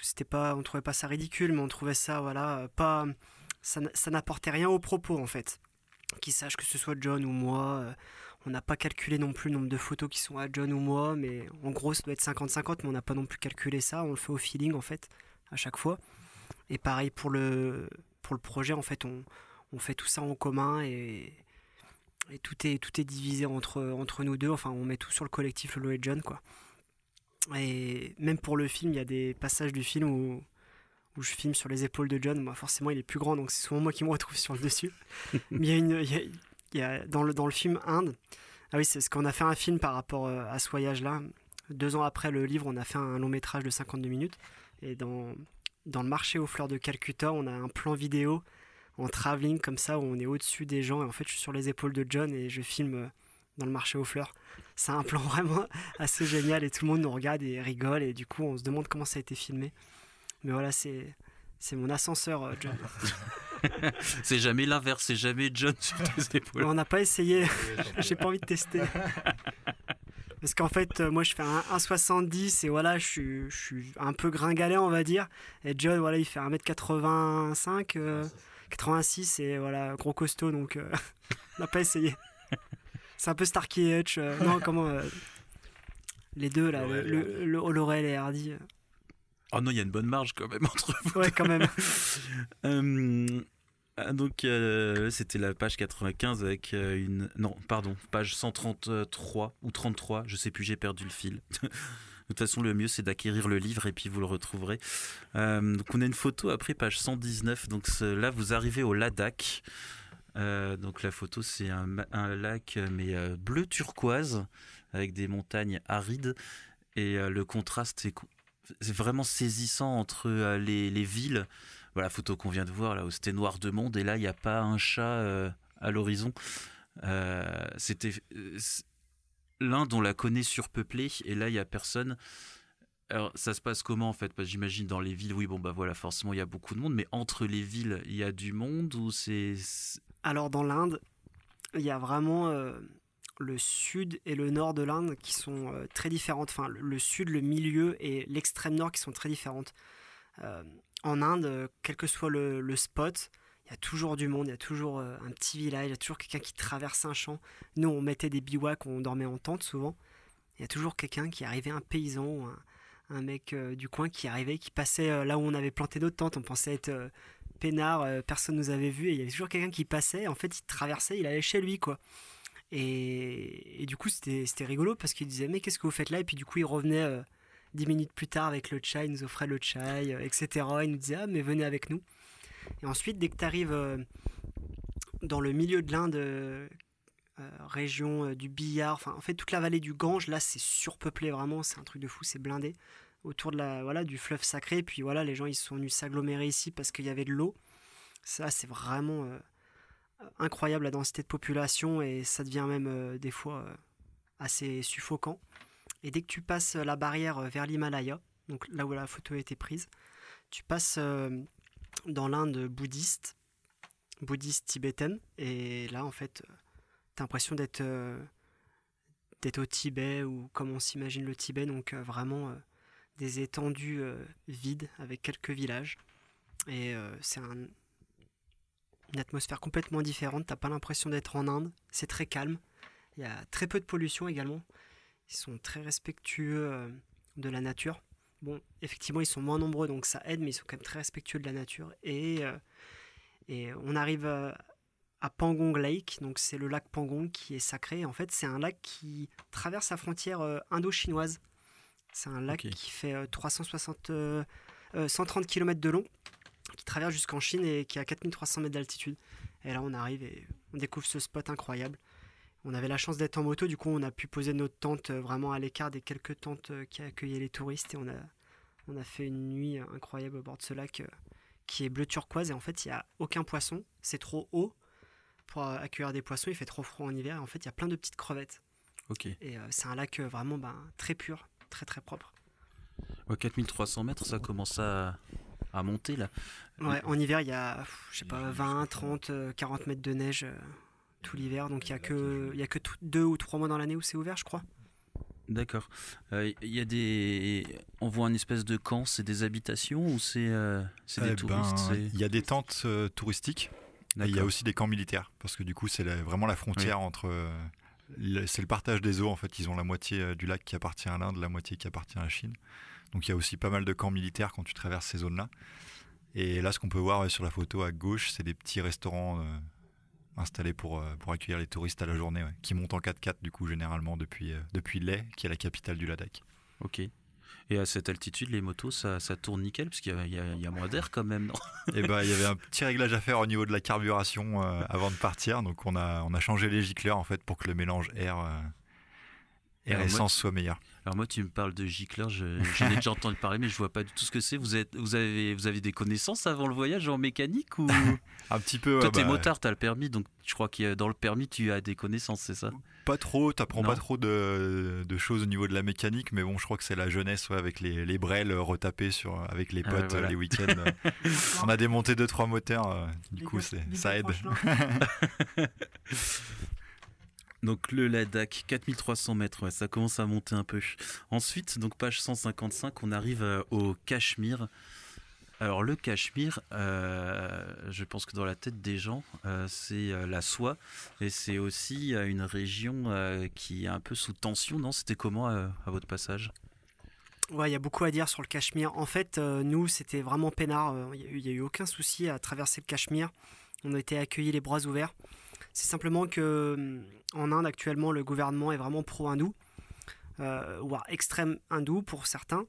c'était pas, on trouvait pas ça ridicule, mais on trouvait ça, voilà, pas. Ça, ça n'apportait rien au propos en fait. Qui sache que ce soit John ou moi. Euh, on n'a pas calculé non plus le nombre de photos qui sont à John ou moi, mais en gros, ça doit être 50-50, mais on n'a pas non plus calculé ça. On le fait au feeling, en fait, à chaque fois. Et pareil pour le, pour le projet, en fait, on, on fait tout ça en commun et, tout, est, tout est divisé entre, entre nous deux. Enfin, on met tout sur le collectif Lolo et John, quoi. Et même pour le film, il y a des passages du film où où je filme sur les épaules de John. Moi, forcément, il est plus grand, donc c'est souvent moi qui me retrouve sur le dessus. Mais il y a une, il y a, dans le dans le film Inde. Ah oui, c'est ce qu'on a fait un film par rapport euh, à ce voyage-là. Deux ans après le livre, on a fait un long métrage de 52 minutes. Et dans, dans le marché aux fleurs de Calcutta, on a un plan vidéo en travelling comme ça où on est au-dessus des gens et en fait je suis sur les épaules de John et je filme euh, dans le marché aux fleurs. C'est un plan vraiment assez génial et tout le monde nous regarde et rigole et du coup on se demande comment ça a été filmé. Mais voilà, c'est, c'est mon ascenseur, euh, John. c'est jamais l'inverse, c'est jamais John sur tes épaules. On n'a pas essayé, j'ai pas envie de tester. Parce qu'en fait, euh, moi je fais un 1,70 et voilà, je suis, un peu gringalé, on va dire. Et John, voilà, il fait 1,85 m 85 86 et voilà, gros costaud, donc euh, on n'a pas essayé. C'est un peu Starkey Hutch. non, comment Les deux, là, le, le, et Hardy. Oh non, il y a une bonne marge quand même entre vous. quand même. Euh, ah, donc, euh, c'était la page 95 avec euh, une. Non, pardon, page 133 ou 33, je sais plus, j'ai perdu le fil. de toute façon, le mieux, c'est d'acquérir le livre et puis vous le retrouverez. donc, on a une photo après page 119. Donc, là, vous arrivez au Ladakh. donc, la photo, c'est un, un, lac, mais bleu turquoise, avec des montagnes arides. Et le contraste est c'est vraiment saisissant entre euh, les, villes. Voilà, photo qu'on vient de voir, là, où c'était noir de monde, et là, il n'y a pas un chat euh, à l'horizon. Euh, c'était l'Inde, dont la connaît surpeuplée, et là, il n'y a personne. Alors, ça se passe comment en fait Parce que j'imagine dans les villes, oui, bon, bah voilà, forcément, il y a beaucoup de monde, mais entre les villes, il y a du monde ou c'est. Alors, dans l'Inde, il y a vraiment le sud et le nord de l'Inde qui sont euh, très différentes. Enfin, le, sud, le milieu et l'extrême nord qui sont très différentes. Euh, en Inde, euh, quel que soit le, spot, il y a toujours du monde, il y a toujours un petit village, il y a toujours quelqu'un qui traverse un champ. Nous, on mettait des bivouacs, on dormait en tente souvent. Il y a toujours quelqu'un qui arrivait, un paysan, un, mec du coin qui arrivait, qui passait là où on avait planté notre tente. On pensait être peinard, personne nous avait vu, et il y avait toujours quelqu'un qui passait. En fait, il traversait, il allait chez lui, quoi. Et, du coup, c'était rigolo parce qu'il disait Mais qu'est-ce que vous faites là Et puis du coup, il revenait euh, dix minutes plus tard avec le chai, il nous offrait le chai, euh, etc. Il nous disait Ah, mais venez avec nous. Et ensuite, dès que tu arrives euh, dans le milieu de l'Inde, région du Bihar, enfin, en fait, toute la vallée du Gange, là, c'est surpeuplé vraiment, c'est un truc de fou, c'est blindé autour de la voilà du fleuve sacré puis voilà les gens ils sont venus s'agglomérer ici parce qu'il y avait de l'eau ça c'est vraiment incroyable la densité de population et ça devient même euh, des fois euh, assez suffocant. Et dès que tu passes la barrière euh, vers l'Himalaya, donc là où la photo a été prise, tu passes dans l'Inde bouddhiste, bouddhiste tibétaine, et là en fait, t'as l'impression d'être d'être au Tibet ou comme on s'imagine le Tibet, donc vraiment des étendues vides avec quelques villages. Et c'est un, une atmosphère complètement différente, t'as pas l'impression d'être en Inde, c'est très calme, il y a très peu de pollution également, ils sont très respectueux euh, de la nature. Bon, effectivement, ils sont moins nombreux, donc ça aide, mais ils sont quand même très respectueux de la nature. Et, euh, on arrive euh, à, Pangong Lake, donc c'est le lac Pangong qui est sacré. En fait, c'est un lac qui traverse la frontière indo-chinoise. C'est un lac qui fait 360, 130 km de long qui traverse jusqu'en Chine et qui est à 4300 mètres d'altitude. Et là, on arrive et on découvre ce spot incroyable. On avait la chance d'être en moto, du coup, on a pu poser notre tente euh, vraiment à l'écart des quelques tentes euh, qui accueillaient les touristes. Et on a, on a fait une nuit incroyable au bord de ce lac euh, qui est bleu turquoise. Et en fait, il n'y a aucun poisson. C'est trop haut pour accueillir des poissons. Il fait trop froid en hiver. Et en fait, il y a plein de petites crevettes. Ok. Et c'est un lac vraiment ben, très pur, très très propre. 4300 mètres, ça commence à à monter là. en hiver, il y a, je sais pas, 20, 30, 40 mètres de neige euh, tout l'hiver. Donc il n'y a que, il a que deux ou trois mois dans l'année où c'est ouvert, je crois. D'accord. Euh, il des, on voit une espèce de camp. C'est des habitations ou c'est, euh, des eh ben, touristes Il y a des tentes touristiques. il y a aussi des camps militaires parce que du coup c'est vraiment la frontière entre. c'est le partage des eaux en fait. Ils ont la moitié du lac qui appartient à l'Inde, la moitié qui appartient à la Chine. Donc il y a aussi pas mal de camps militaires quand tu traverses ces zones-là. Et là, ce qu'on peut voir sur la photo à gauche, c'est des petits restaurants euh, installés pour, euh, pour accueillir les touristes à la journée, qui montent en 4x4 du coup généralement depuis, euh, depuis Leh, qui est la capitale du Ladakh. Ok. Et à cette altitude, les motos, ça, ça tourne nickel, parce qu'il y, a moins d'air quand même, non Eh bien, il y avait un petit réglage à faire au niveau de la carburation avant de partir, donc on a, on a changé les gicleurs en fait pour que le mélange air, air essence soit meilleur. Alors moi, tu me parles de gicleur, je, j'en ai déjà entendu parler, mais je vois pas du tout ce que c'est. Vous, avez, des connaissances avant le voyage en mécanique ou Un petit peu. Toi, t'es bah, motard, t'as le permis, donc je crois que dans le permis, tu as des connaissances, c'est ça Pas trop, t'apprends pas trop de, choses au niveau de la mécanique, mais bon, je crois que c'est la jeunesse avec les, les retapées sur, avec les ah, potes les week-ends. on a démonté deux trois moteurs, euh, du coup, ça aide. Donc le Ladakh, 4300 mètres, ça commence à monter un peu. Ensuite, donc page 155, on arrive euh, au Cachemire. Alors le Cachemire, euh, je pense que dans la tête des gens, euh, c'est la soie et c'est aussi une région qui est un peu sous tension, non C'était comment à votre passage Ouais, il y a beaucoup à dire sur le Cachemire. En fait, nous, c'était vraiment peinard. Il n'y a, a, eu aucun souci à traverser le Cachemire. On a été accueillis les bras ouverts. C'est simplement que mm, en Inde actuellement le gouvernement est vraiment pro-hindou, euh, voire extrême hindou pour certains.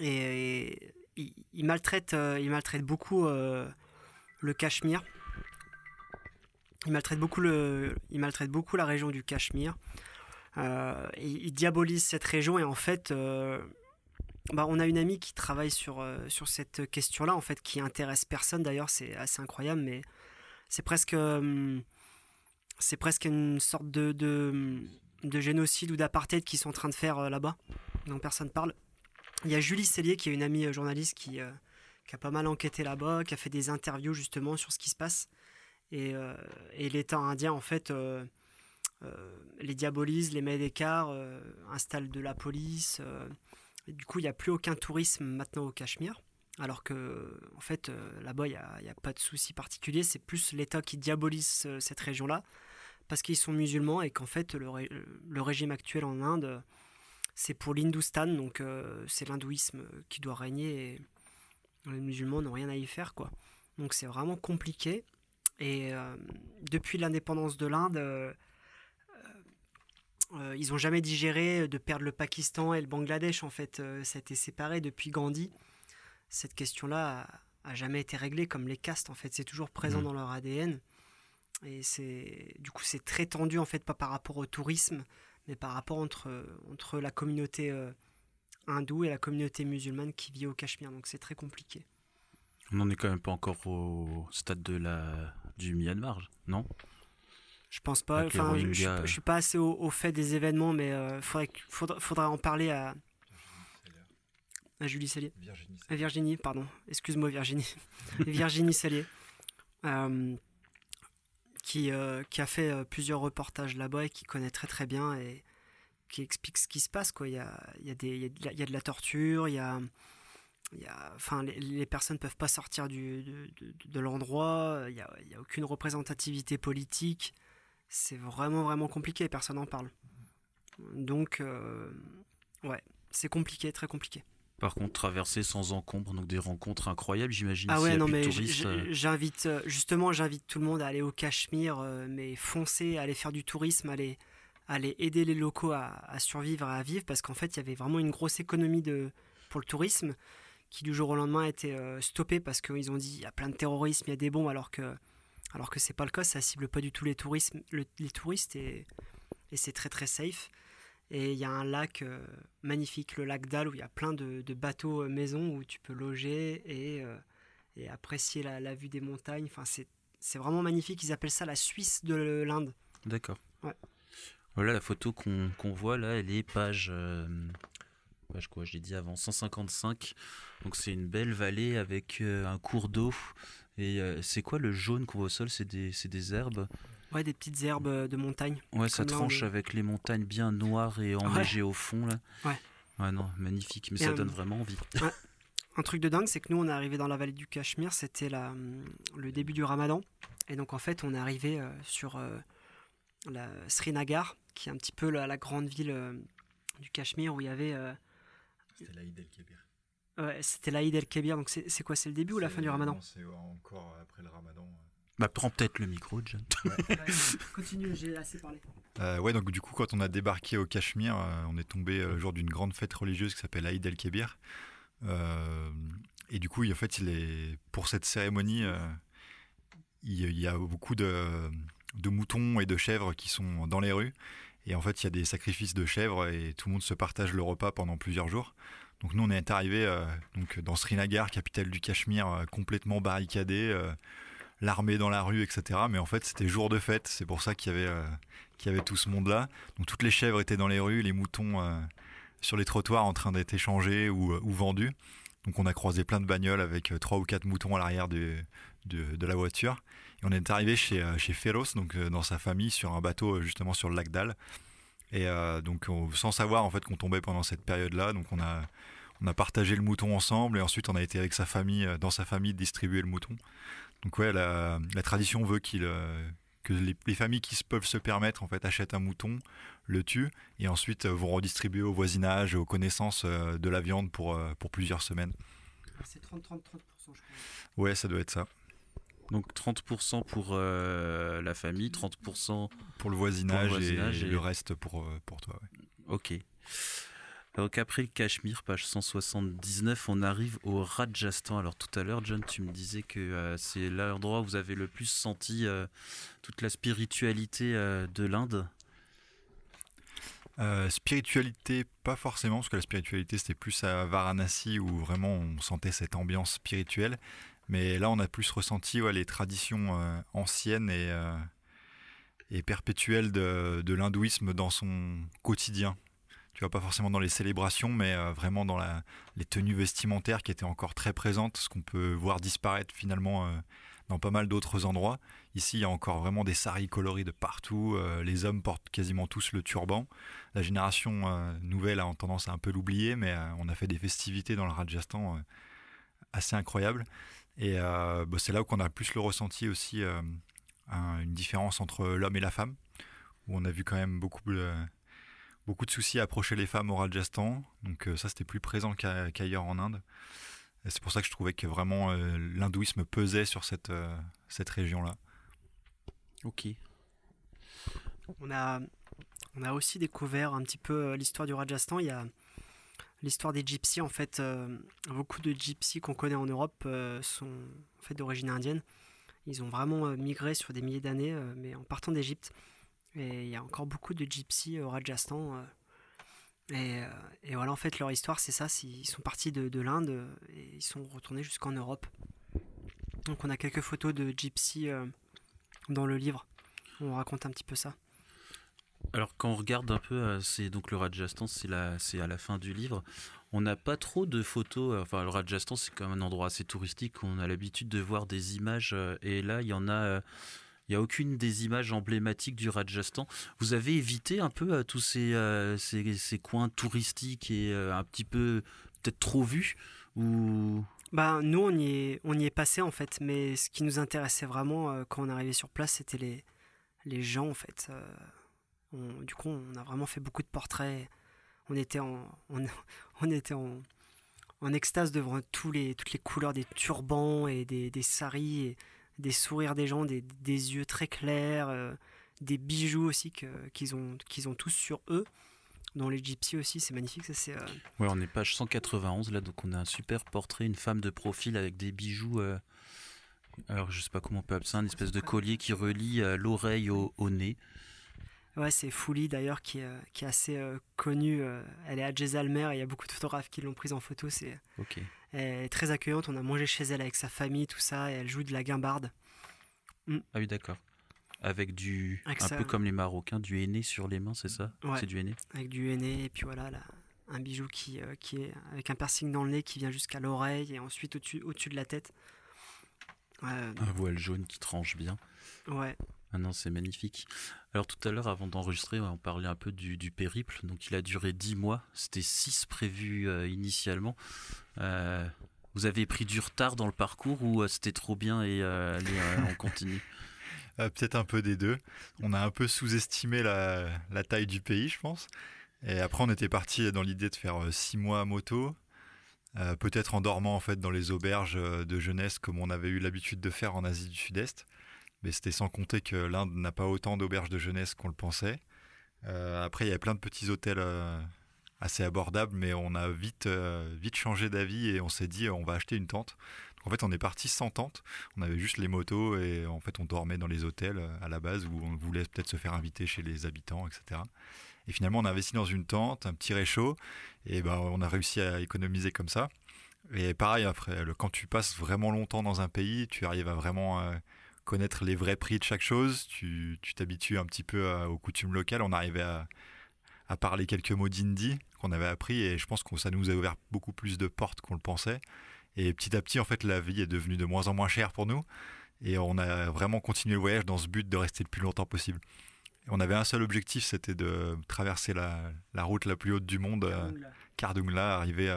Et, il, maltraite, euh, il maltraite beaucoup euh, le Cachemire. Il maltraite, beaucoup le, il maltraite beaucoup la région du Cachemire. il, diabolise cette région et en fait, bah, on a une amie qui travaille sur, sur cette question-là, en fait, qui intéresse personne d'ailleurs, c'est assez incroyable, mais c'est presque euh, c'est presque une sorte de, de, génocide ou d'apartheid qu'ils sont en train de faire euh, là-bas, dont personne parle. Il y a Julie Cellier, qui est une amie euh, journaliste qui, a pas mal enquêté là-bas, qui a fait des interviews justement sur ce qui se passe. Et, l'État indien, en fait, les diabolise, les met d'écart, installe de la police. du coup, il n'y a plus aucun tourisme maintenant au Cachemire. Alors que, en fait, euh, là-bas, il n'y a, pas de souci particulier. C'est plus l'État qui diabolise euh, cette région-là parce qu'ils sont musulmans et qu'en fait, le, régime actuel en Inde, c'est pour l'hindoustan donc euh, c'est l'hindouisme qui doit régner et les musulmans n'ont rien à y faire, quoi. Donc c'est vraiment compliqué. Et depuis l'indépendance de l'Inde, ils n'ont jamais digéré de perdre le Pakistan et le Bangladesh, en fait. ça a été séparé depuis Gandhi cette question-là a, jamais été réglée, comme les castes, en fait. C'est toujours présent mmh. dans leur ADN. Et c'est du coup, c'est très tendu, en fait, pas par rapport au tourisme, mais par rapport entre, entre la communauté euh, hindoue et la communauté musulmane qui vit au Cachemire. Donc c'est très compliqué. On n'en est quand même pas encore au stade de la, du Myanmar, non je pense pas. Enfin, je, je, suis pas assez au, fait des événements, mais il euh, faudrait, faudra, en parler à, ah, Julie ah, Virginie. pardon. Excuse-moi Virginie. Virginie Salier. Euh, qui, euh, qui a fait euh, plusieurs reportages là-bas et qui connaît très très bien et qui explique ce qui se passe. Quoi. Il, y a, de la, torture, il y enfin, les, personnes ne peuvent pas sortir de, l'endroit, il n'y a, a, aucune représentativité politique. C'est vraiment vraiment compliqué, personne n'en parle. Donc, ouais, c'est compliqué, très compliqué par contre traverser sans encombre, donc des rencontres incroyables, j'imagine. Ah ouais, non mais euh. j'invite euh, justement, j'invite tout le monde à aller au Cachemire, euh, mais foncer, aller faire du tourisme, aller aller aider les locaux à, à survivre, à vivre, parce qu'en fait il y avait vraiment une grosse économie de pour le tourisme qui du jour au lendemain a été stoppée parce qu'ils ont dit il y a plein de terrorisme, il y a des bombes, alors que alors que c'est pas le cas, ça cible pas du tout les touristes, les touristes et, et c'est très très safe. Et il y a un lac euh, magnifique, le lac d'Al, où il y a plein de, bateaux euh, maisons où tu peux loger et, euh, apprécier la, vue des montagnes. Enfin, c'est vraiment magnifique. Ils appellent ça la Suisse de l'Inde. D'accord. Voilà, la photo qu'on voit là, elle est page. dit avant, 155. Donc c'est une belle vallée avec un cours d'eau. Et c'est quoi le jaune qu'on voit au sol C'est des, des herbes des petites herbes euh, de montagne. Ouais, ça tranche avec les montagnes bien noires et enneigées au fond là. Ouais. Ouais, non, magnifique, mais ça donne vraiment envie. Un truc de dingue, c'est que nous, on est arrivé dans la vallée du Cachemire, c'était la... Hum, le début du ramadan. Et donc, en fait, on est arrivé euh, sur euh, la Srinagar, qui est un petit peu la, grande ville du Cachemire où il y avait. C'était l'Aïd el-Kébir. c'était Donc, c'est quoi C'est le début ou la fin du ramadan C'est encore après le ramadan. Bah, prends peut-être le micro, John. Continue, j'ai assez parlé. Euh, ouais, donc du coup, quand on a débarqué au Cachemire, euh, on est tombé euh, le jour d'une grande fête religieuse qui s'appelle Aïd el-Kébir. et du coup, en fait, il est, pour cette cérémonie, il, y a beaucoup de, moutons et de chèvres qui sont dans les rues. Et en fait, il y a des sacrifices de chèvres et tout le monde se partage le repas pendant plusieurs jours. Donc nous, on est arrivé donc, dans Srinagar, capitale du Cachemire, complètement barricadé l'armée dans la rue, etc. Mais en fait, c'était jour de fête. C'est pour ça qu'il y, avait, euh, y avait tout ce monde-là. Donc toutes les chèvres étaient dans les rues, les moutons euh, sur les trottoirs en train d'être échangés euh, ou, vendus. Donc on a croisé plein de bagnoles avec trois ou quatre moutons à l'arrière de, la voiture. Et on est arrivé chez, chez donc dans sa famille, sur un bateau justement sur le lac d'Al. Et donc sans savoir en fait qu'on tombait pendant cette période-là, donc on a on a partagé le mouton ensemble et ensuite on a été avec sa famille dans sa famille distribuer le mouton. Donc ouais, la, tradition veut qu'il euh, que les, familles qui peuvent se permettre en fait achètent un mouton, le tuent et ensuite euh, vont redistribuer au voisinage, aux connaissances euh, de la viande pour, pour plusieurs semaines. C'est 30 30 30 je crois. Ouais, ça doit être ça. Donc 30% pour la famille, 30% pour le voisinage, et, le reste pour, pour toi. Ok. Donc après le Cachemire, page 179, on arrive au Rajasthan. Alors tout à l'heure, John, tu me disais que euh, c'est l'endroit où vous avez le plus senti euh, toute la spiritualité euh, de l'Inde. spiritualité, pas forcément, parce que la spiritualité c'était plus à Varanasi où vraiment on sentait cette ambiance spirituelle. Mais là, on a plus ressenti les traditions anciennes et, et perpétuelles de, de l'hindouisme dans son quotidien tu vois, pas forcément dans les célébrations, mais euh, vraiment dans les tenues vestimentaires qui étaient encore très présentes, ce qu'on peut voir disparaître finalement euh, dans pas mal d'autres endroits. Ici, il y a encore vraiment des saris colorés de partout. Euh, les hommes portent quasiment tous le turban. La génération nouvelle a tendance à un peu l'oublier, mais on a fait des festivités dans le Rajasthan assez incroyables. Et bah, c'est là où qu'on a plus le ressenti aussi une différence entre l'homme et la femme, où on a vu quand même beaucoup Beaucoup de soucis à approcher les femmes au Rajasthan, donc euh, ça c'était plus présent qu'ailleurs en Inde. C'est pour ça que je trouvais que vraiment euh, l'hindouisme pesait sur cette, euh, cette région-là. Ok. On a, a aussi découvert un petit peu l'histoire du Rajasthan. Il y a l'histoire des gypsies. En fait, beaucoup de gypsies qu'on connaît en Europe sont fait d'origine indienne. Ils ont vraiment migré sur des milliers d'années, mais en partant d'Égypte. Et il y a encore beaucoup de gypsies euh, au Rajasthan. Euh, euh, et, voilà, en fait, leur histoire, c'est ça. Ils sont partis de, l'Inde et ils sont retournés jusqu'en Europe. Donc on a quelques photos de gypsies dans le livre. On raconte un petit peu ça. Alors quand on regarde un peu, c'est donc le Rajasthan, c'est c'est à la fin du livre. On n'a pas trop de photos. Enfin, le Rajasthan, c'est quand même un endroit assez touristique. On a l'habitude de voir des images, et là, il y en a il n'y a aucune des images emblématiques du Rajasthan. Vous avez évité un peu euh, tous euh, ces, coins touristiques et euh, un petit peu peut-être trop vus Bah, nous, on y, est, on y est passé en fait, mais ce qui nous intéressait vraiment quand on arrivait sur place, c'était les, les gens en fait. du coup, on a vraiment fait beaucoup de portraits. On était en, on, était en, extase devant tous les, toutes les couleurs des turbans et des, saris des sourires des gens, des, yeux très clairs, euh, des bijoux aussi qu'ils ont, qu'ils ont tous sur eux. Dans les gypsies aussi, c'est magnifique. Ça, c'est, euh, Ouais, on est page 191 là, donc on a un super portrait, une femme de profil avec des bijoux. Euh, alors, je sais pas comment on peut appeler ça, une espèce de collier qui relie l'oreille au, au, nez. Ouais, c'est Fouli d'ailleurs qui, est assez connu. connue. elle est à Jezalmer et il y a beaucoup de photographes qui l'ont prise en photo. C'est elle est très accueillante. On a mangé chez elle avec sa famille, tout ça. Et elle joue de la guimbarde. Mm. Ah oui, d'accord. Avec du. un peu comme les Marocains, du henné sur les mains, c'est ça C'est du henné Avec du henné. Et puis voilà, là, un bijou qui, euh, qui est avec un piercing dans le nez qui vient jusqu'à l'oreille et ensuite au-dessus au de la tête. un voile jaune qui tranche bien. Ouais. Ah non, c'est magnifique. Alors tout à l'heure, avant d'enregistrer, on parlait un peu du, périple. Donc il a duré 10 mois. C'était 6 prévus euh, initialement. Euh, vous avez pris du retard dans le parcours ou euh, c'était trop bien et on continue Peut-être un peu des deux. On a un peu sous-estimé la, taille du pays, je pense. Et après, on était parti dans l'idée de faire 6 mois à moto. Peut-être en dormant en fait dans les auberges de jeunesse comme on avait eu l'habitude de faire en Asie du Sud-Est. Mais c'était sans compter que l'Inde n'a pas autant d'auberges de jeunesse qu'on le pensait. Euh, après, il y avait plein de petits hôtels euh, assez abordables, mais on a vite, euh, vite changé d'avis et on s'est dit on va acheter une tente. Donc, en fait, on est parti sans tente. On avait juste les motos et en fait, on dormait dans les hôtels à la base où on voulait peut-être se faire inviter chez les habitants, etc. Et finalement, on a investi dans une tente, un petit réchaud, et ben, on a réussi à économiser comme ça. Et pareil, après, quand tu passes vraiment longtemps dans un pays, tu arrives à vraiment connaître les vrais prix de chaque chose. Tu t'habitues un petit peu aux coutumes locales. On arrivait à, parler quelques mots d'indie qu'on avait appris et je pense que ça nous a ouvert beaucoup plus de portes qu'on le pensait. Et petit à petit, en fait, la vie est devenue de moins en moins chère pour nous. Et on a vraiment continué le voyage dans ce but de rester le plus longtemps possible. on avait un seul objectif, c'était de traverser la, route la plus haute du monde, euh, Kardungla, arriver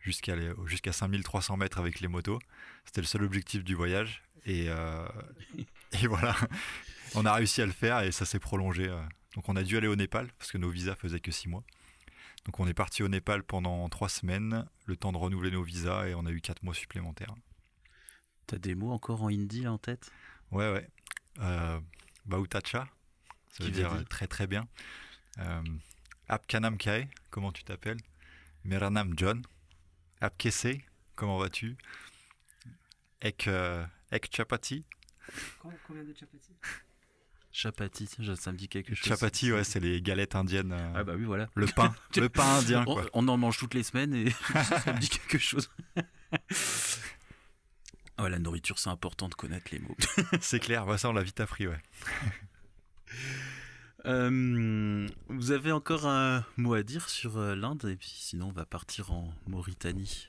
jusqu'à 5300 mètres avec les motos. C'était le seul objectif du voyage. Euh, et, voilà, on a réussi à le faire et ça s'est prolongé. Euh. Donc on a dû aller au Népal parce que nos visas faisaient que six mois. Donc on est parti au Népal pendant 3 semaines, le temps de renouveler nos visas et on a eu quatre mois supplémentaires. T'as des mots encore en hindi en tête Ouais, ouais. Euh, Bautacha, ça veut dire très très bien. Euh, Apkanam Kai, comment tu t'appelles Meranam John. Apkese, comment vas-tu Ek, avec chapati. Combien de chapati Chapati, ça me dit quelque chose. Chapati, ouais, c'est les galettes indiennes. Euh, ah bah oui, voilà. Le pain, le pain indien. On, en mange toutes les semaines et ça me dit quelque chose. ouais, ah, la nourriture, c'est important de connaître les mots. c'est clair, bah ça on l'a vite appris, ouais. Euh, vous avez encore un mot à dire sur euh, l'Inde et puis sinon on va partir en Mauritanie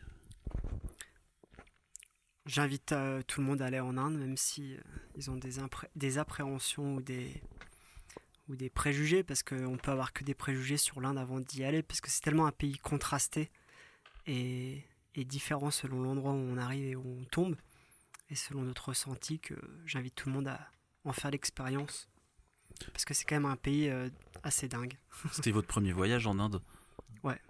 J'invite euh, tout le monde à aller en Inde, même si euh, ils ont des, des appréhensions ou des, ou des préjugés, parce qu'on peut avoir que des préjugés sur l'Inde avant d'y aller, parce que c'est tellement un pays contrasté et, différent selon l'endroit où on arrive et où on tombe, et selon notre ressenti, que j'invite tout le monde à en faire l'expérience, parce que c'est quand même un pays euh, assez dingue. C'était votre premier voyage en Inde Ouais.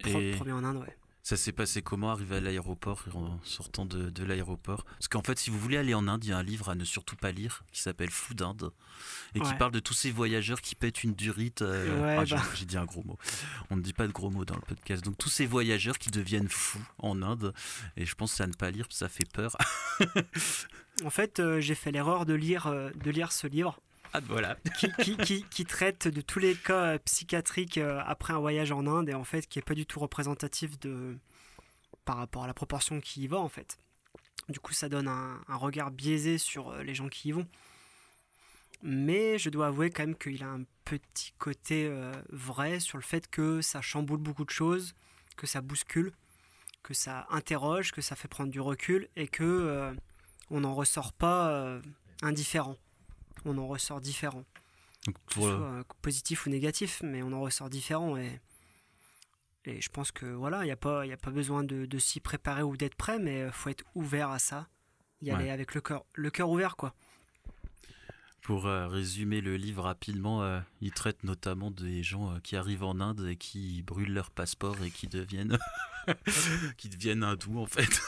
Premier en Inde, ouais. Ça s'est passé comment arriver à l'aéroport en sortant de, l'aéroport Parce qu'en fait, si vous voulez aller en Inde, il y a un livre à ne surtout pas lire qui s'appelle Fou d'Inde et qui parle de tous ces voyageurs qui pètent une durite. Euh, ah, bah. J'ai dit un gros mot. On ne dit pas de gros mots dans le podcast. Donc tous ces voyageurs qui deviennent fous en Inde et je pense que à ne pas lire, ça fait peur. en fait, euh, j'ai fait l'erreur de lire, euh, de lire ce livre ah, voilà. qui, traite de tous les cas euh, psychiatriques euh, après un voyage en Inde et en fait qui est pas du tout représentatif de par rapport à la proportion qui y va en fait. Du coup, ça donne un, regard biaisé sur euh, les gens qui y vont. Mais je dois avouer quand même qu'il a un petit côté vrai sur le fait que ça chamboule beaucoup de choses, que ça bouscule, que ça interroge, que ça fait prendre du recul et que on n'en ressort pas indifférent on en ressort différent. Euh, positif ou négatif, mais on en ressort différent. Et, je pense que voilà, il n'y a, pas, a pas besoin de, s'y préparer ou d'être prêt, mais euh, faut être ouvert à ça. Y aller avec le cœur, le cœur ouvert, quoi. Pour euh, résumer le livre rapidement, il traite notamment des gens qui arrivent en Inde et qui brûlent leur passeport et qui deviennent, qui deviennent hindous en fait.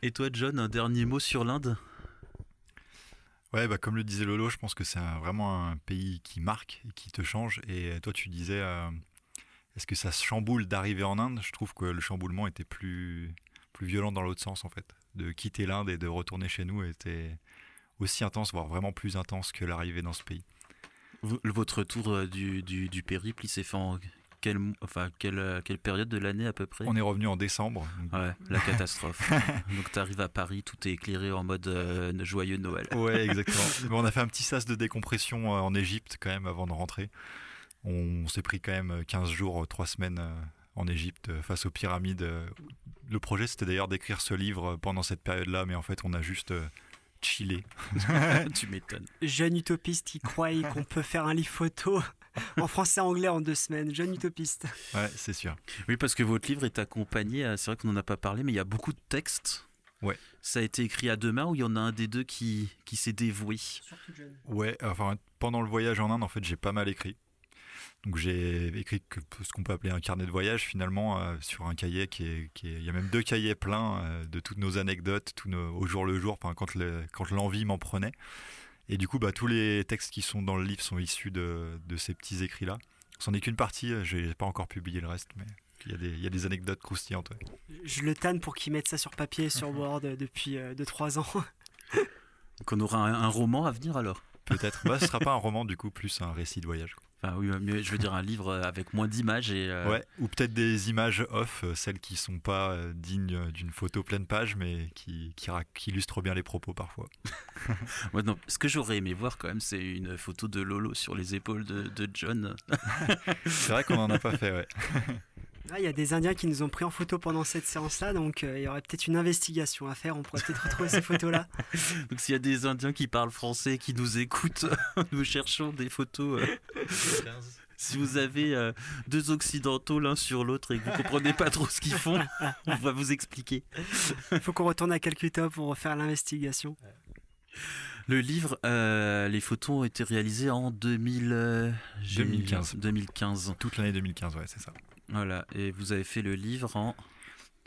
et toi, John, un dernier mot sur l'Inde Ouais, bah, comme le disait Lolo, je pense que c'est vraiment un pays qui marque et qui te change. Et euh, toi, tu disais, euh, est-ce que ça se chamboule d'arriver en Inde Je trouve que le chamboulement était plus, plus violent dans l'autre sens, en fait. De quitter l'Inde et de retourner chez nous était aussi intense, voire vraiment plus intense que l'arrivée dans ce pays. votre tour euh, du, du, du périple, il s'est fait en quelle, enfin, euh, quelle, période de l'année à peu près On est revenu en décembre. Euh, la catastrophe. donc tu arrives à Paris, tout est éclairé en mode euh, joyeux Noël. Ouais, exactement. on a fait un petit sas de décompression en Égypte quand même avant de rentrer. On s'est pris quand même 15 jours, 3 semaines en Égypte face aux pyramides. Le projet, c'était d'ailleurs d'écrire ce livre pendant cette période-là, mais en fait, on a juste chillé. tu m'étonnes. Jeune utopiste qui croit qu'on peut faire un livre photo en français-anglais et en deux semaines. Jeune utopiste. Ouais, c'est sûr. Oui, parce que votre livre est accompagné, euh, c'est vrai qu'on n'en a pas parlé, mais il y a beaucoup de textes. Ouais. Ça a été écrit à deux mains ou il y en a un des deux qui, qui s'est dévoué Ouais, enfin, pendant le voyage en Inde, en fait, j'ai pas mal écrit. Donc j'ai écrit ce qu'on peut appeler un carnet de voyage finalement euh, sur un cahier qui est, qui Il y a même deux cahiers pleins euh, de toutes nos anecdotes, tous nos, au jour le jour, quand l'envie m'en prenait. Et du coup, bah, tous les textes qui sont dans le livre sont issus de, ces petits écrits-là. C'en est qu'une partie, euh, je n'ai pas encore publié le reste, mais il y a des, anecdotes croustillantes. Je le tanne pour qu'ils mettent ça sur papier, sur mhm. Word, euh, depuis 2-3 euh, ans. Donc on aura un, roman à venir alors Peut-être. Bah, ce sera pas un roman du coup, plus un récit de voyage. Enfin, oui, mieux, je veux dire un livre avec moins d'images et. Euh, ouais, ou peut-être des images off, euh, celles qui sont pas euh, dignes d'une photo pleine page, mais qui, illustrent bien les propos parfois. ce que j'aurais aimé voir quand même, c'est une photo de Lolo sur les épaules de, de John. c'est vrai qu'on n'en a pas fait, ouais. Ah, il y a des Indiens qui nous ont pris en photo pendant cette séance-là, donc euh, il y aurait peut-être une investigation à faire. On pourrait peut-être retrouver ces photos-là. Donc s'il y a des Indiens qui parlent français, qui nous écoutent, nous cherchons des photos. Euh, si vous avez euh, deux occidentaux l'un sur l'autre et que vous comprenez pas trop ce qu'ils font, on va vous expliquer. Il faut qu'on retourne à Calcutta pour faire l'investigation. Le livre, les photos ont été réalisées en 2015. 2015. Toute l'année 2015, ouais, c'est ça. Voilà, et vous avez fait le livre en...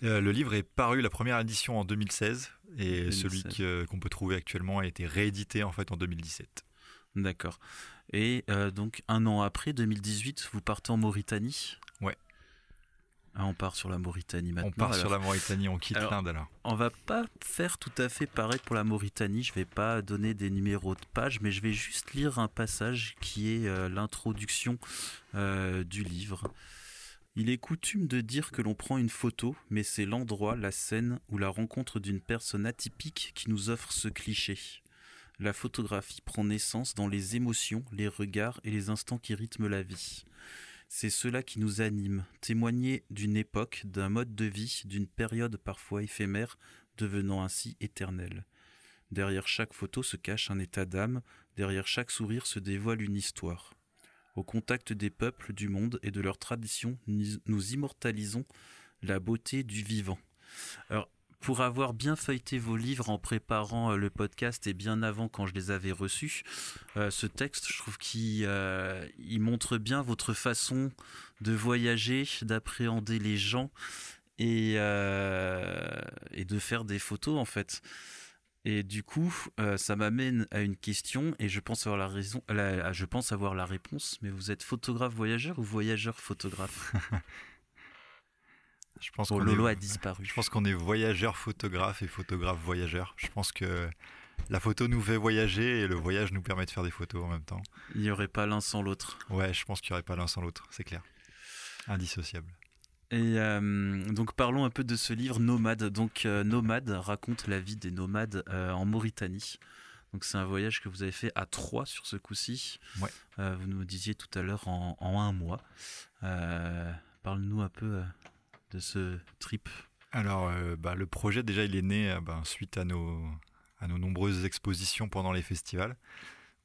Euh, le livre est paru, la première édition en 2016, et celui euh, qu'on peut trouver actuellement a été réédité en fait en 2017. D'accord. Et euh, donc un an après, 2018, vous partez en Mauritanie Ouais. on part sur la Mauritanie maintenant. On part sur la Mauritanie, on quitte l'Inde alors. On va pas faire tout à fait pareil pour la Mauritanie, je vais pas donner des numéros de page, mais je vais juste lire un passage qui est l'introduction du livre. Il est coutume de dire que l'on prend une photo, mais c'est l'endroit, la scène ou la rencontre d'une personne atypique qui nous offre ce cliché. La photographie prend naissance dans les émotions, les regards et les instants qui rythment la vie. C'est cela qui nous anime, témoigner d'une époque, d'un mode de vie, d'une période parfois éphémère, devenant ainsi éternelle. Derrière chaque photo se cache un état d'âme, derrière chaque sourire se dévoile une histoire. Au contact des peuples du monde et de leurs traditions, nous immortalisons la beauté du vivant. Alors, pour avoir bien feuilleté vos livres en préparant euh, le podcast et bien avant quand je les avais reçus, euh, ce texte, je trouve qu'il euh, montre bien votre façon de voyager, d'appréhender les gens et de faire des photos en fait. Et du coup, euh, ça m'amène à une question et je pense avoir la raison, je pense avoir la réponse. Mais vous êtes photographe voyageur ou voyageur photographe Je pense que Lolo a disparu. Je pense qu'on est voyageur photographe et photographe voyageur. Je pense que la photo nous fait voyager et le voyage nous permet de faire des photos en même temps. Il n'y aurait pas l'un sans l'autre. Ouais, je pense qu'il n'y aurait pas l'un sans l'autre, c'est clair. Indissociable. Et euh, donc parlons un peu de ce livre Nomade. Donc euh, Nomade raconte la vie des nomades euh, en Mauritanie. Donc c'est un voyage que vous avez fait à trois sur ce coup-ci. vous nous disiez tout à l'heure en, un mois. Parle-nous un peu de ce trip. Alors bah, le projet déjà il est né ben, suite à nos, à nos nombreuses expositions pendant les festivals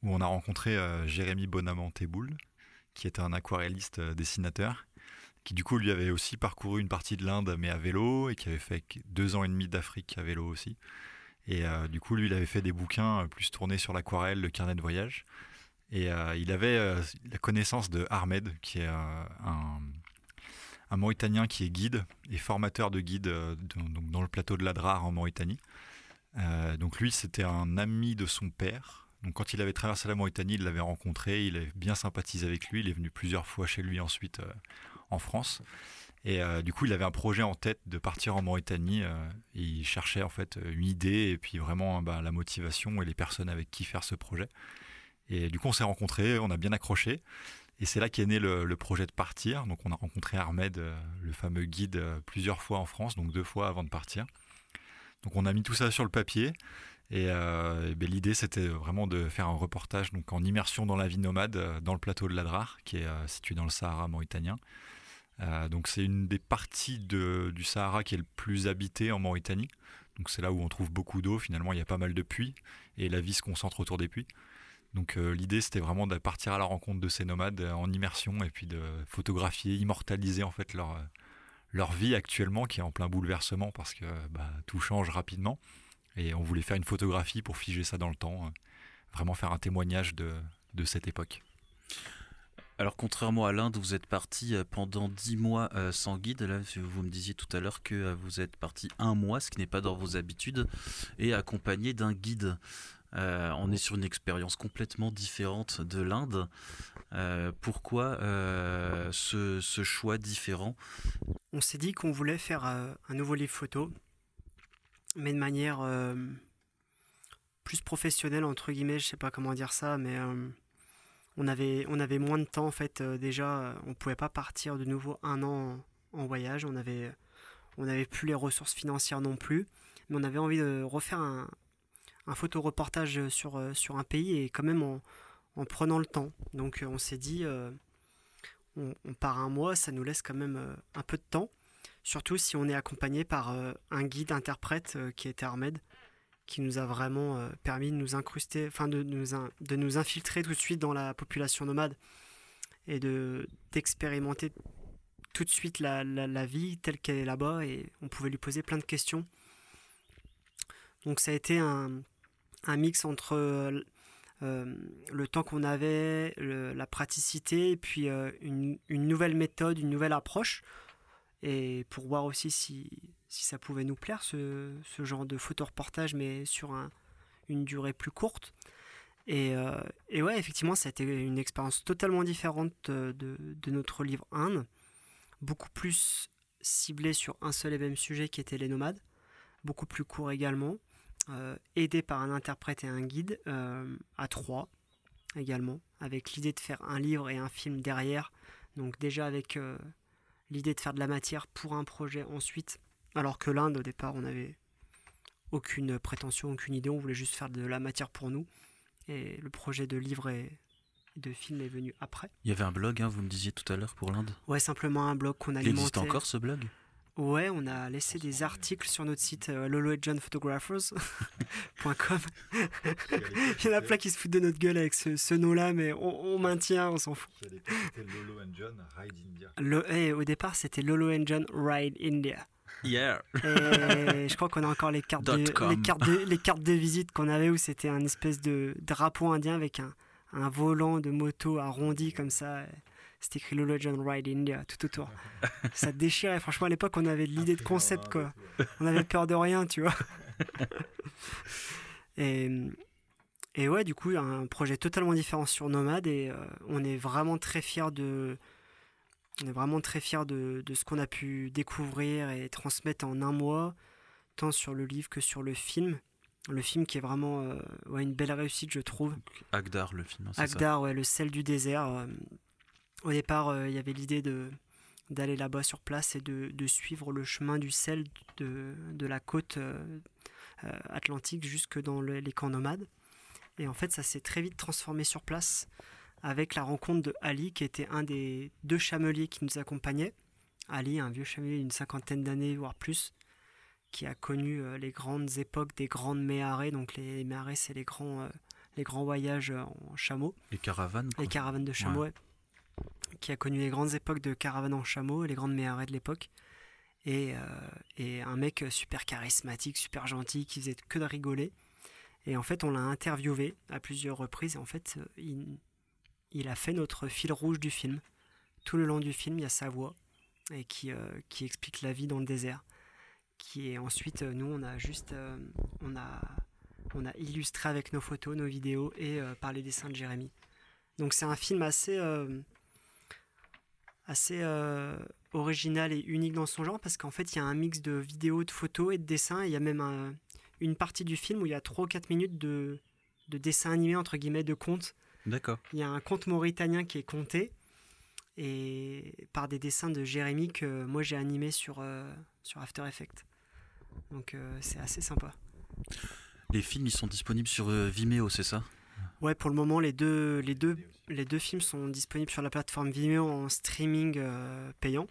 où on a rencontré Jérémy teboul qui est un aquarelliste dessinateur qui du coup lui avait aussi parcouru une partie de l'Inde mais à vélo et qui avait fait deux ans et demi d'Afrique à vélo aussi. Et euh, du coup, lui, il avait fait des bouquins euh, plus tournés sur l'aquarelle, le carnet de voyage. Et euh, il avait la connaissance de Ahmed, qui est un, un, Mauritanien qui est guide et formateur de guide dans, dans, le plateau de l'Adrar en Mauritanie. donc lui, c'était un ami de son père donc quand il avait traversé la Mauritanie, il l'avait rencontré, il avait bien sympathisé avec lui, il est venu plusieurs fois chez lui ensuite euh, en France. Et euh, du coup, il avait un projet en tête de partir en Mauritanie. Euh, il cherchait en fait une idée et puis vraiment bah, la motivation et les personnes avec qui faire ce projet. Et du coup, on s'est rencontrés, on a bien accroché. Et c'est là qu'est né le, projet de partir. Donc on a rencontré Ahmed, le fameux guide, plusieurs fois en France, donc deux fois avant de partir. Donc on a mis tout ça sur le papier. Et, euh, ben, l'idée, c'était vraiment de faire un reportage donc, en immersion dans la vie nomade, euh, dans le plateau de l'Adrar, qui est euh, situé dans le Sahara mauritanien. donc c'est une des parties du Sahara qui est le plus habitée en Mauritanie. Donc c'est là où on trouve beaucoup d'eau, finalement il y a pas mal de puits, et la vie se concentre autour des puits. Donc l'idée c'était vraiment de partir à la rencontre de ces nomades en immersion et puis de photographier, immortaliser en fait leur, leur vie actuellement qui est en plein bouleversement parce que bah, tout change rapidement. Et on voulait faire une photographie pour figer ça dans le temps, euh, vraiment faire un témoignage de, de cette époque. Alors contrairement à l'Inde, vous êtes parti euh, pendant dix mois euh, sans guide. Là, vous me disiez tout à l'heure que vous êtes parti un mois, ce qui n'est pas dans vos habitudes, et accompagné d'un guide. on est sur une expérience complètement différente de l'Inde. pourquoi ce, ce, choix différent On s'est dit qu'on voulait faire un nouveau livre photo mais de manière euh, plus professionnelle, entre guillemets, je sais pas comment dire ça, mais euh, on, avait, on avait moins de temps en fait. Euh, déjà, on pouvait pas partir de nouveau un an en, voyage, on avait, on n'avait plus les ressources financières non plus, mais on avait envie de refaire un, un photo-reportage sur, sur un pays et quand même en, prenant le temps. Donc on s'est dit, on, on, part un mois, ça nous laisse quand même un peu de temps surtout si on est accompagné par euh, un guide interprète euh, qui était Ahmed, qui nous a vraiment euh, permis de nous incruster, enfin de, nous, infiltrer tout de suite dans la population nomade et de d'expérimenter tout de suite la, vie telle qu'elle est là-bas et on pouvait lui poser plein de questions. Donc ça a été un, mix entre le temps qu'on avait, la praticité et puis une, nouvelle méthode, une nouvelle approche et pour voir aussi si, si ça pouvait nous plaire, ce, ce genre de photo reportage mais sur un, une durée plus courte. Et, euh, et, ouais, effectivement, ça a été une expérience totalement différente euh, de, de, notre livre 1, beaucoup plus ciblé sur un seul et même sujet qui était les nomades, beaucoup plus court également, euh, aidé par un interprète et un guide, à trois également, avec l'idée de faire un livre et un film derrière, donc déjà avec l'idée de faire de la matière pour un projet ensuite, alors que l'Inde, au départ, on n'avait aucune prétention, aucune idée, on voulait juste faire de la matière pour nous. Et le projet de livre et de film est venu après. Il y avait un blog, hein, vous me disiez tout à l'heure, pour l'Inde Ouais, simplement un blog qu'on alimentait. Il existe encore ce blog Ouais, on a laissé des articles sur notre site euh, loloandjohnphotographers.com. Il y en a plein qui se foutent de notre gueule avec ce, ce nom-là, mais on, on, maintient, on s'en fout. Lolo John Ride India. Le, eh, au départ, c'était Lolo and John Ride India. Yeah. Et je crois qu'on a encore les cartes, de, les cartes, de, les cartes de visite qu'on avait où c'était un espèce de drapeau indien avec un, un volant de moto arrondi comme ça c'était écrit Ride India tout autour. ça déchirait. Franchement, à l'époque, on avait l'idée de concept, quoi. On avait peur de rien, tu vois. et, et ouais, du coup, un projet totalement différent sur Nomade et euh, on est vraiment très fiers de. On est vraiment très fier de, de ce qu'on a pu découvrir et transmettre en un mois, tant sur le livre que sur le film. Le film qui est vraiment euh, ouais, une belle réussite, je trouve. Agdar, le film. Hein, Agdar, ouais, le sel du désert. Euh, au départ, euh, il y avait l'idée de d'aller là-bas sur place et de, suivre le chemin du sel de, la côte euh, euh, atlantique jusque dans les camps nomades. Et en fait, ça s'est très vite transformé sur place avec la rencontre de Ali, qui était un des deux chameliers qui nous accompagnaient. Ali, un vieux chamelier d'une cinquantaine d'années, voire plus, qui a connu les grandes époques des grandes méharées. Donc les, marées, c'est les grands, les grands voyages en chameau. Les caravanes. Les caravanes de chameaux, ouais qui a connu les grandes époques de caravane en chameau, les grandes méharées de l'époque. Et, euh, et, un mec super charismatique, super gentil, qui faisait que de rigoler. Et en fait, on l'a interviewé à plusieurs reprises. Et en fait, euh, il, il, a fait notre fil rouge du film. Tout le long du film, il y a sa voix et qui, euh, qui explique la vie dans le désert. Qui est ensuite, nous, on a juste, on a, on a illustré avec nos photos, nos vidéos et par les dessins de Jérémy. Donc c'est un film assez assez euh, original et unique dans son genre parce qu'en fait il y a un mix de vidéos, de photos et de dessins. il y a même une partie du film où il y a 3 ou 4 minutes de, dessins animés entre guillemets de contes. D'accord. Il y a un conte mauritanien qui est compté et par des dessins de Jérémy que euh, moi j'ai animé sur, euh, sur After Effects. Donc c'est assez sympa. Les films ils sont disponibles sur Vimeo, c'est ça Ouais, pour le moment, les deux, les, deux, les deux films sont disponibles sur la plateforme Vimeo en streaming euh, payant,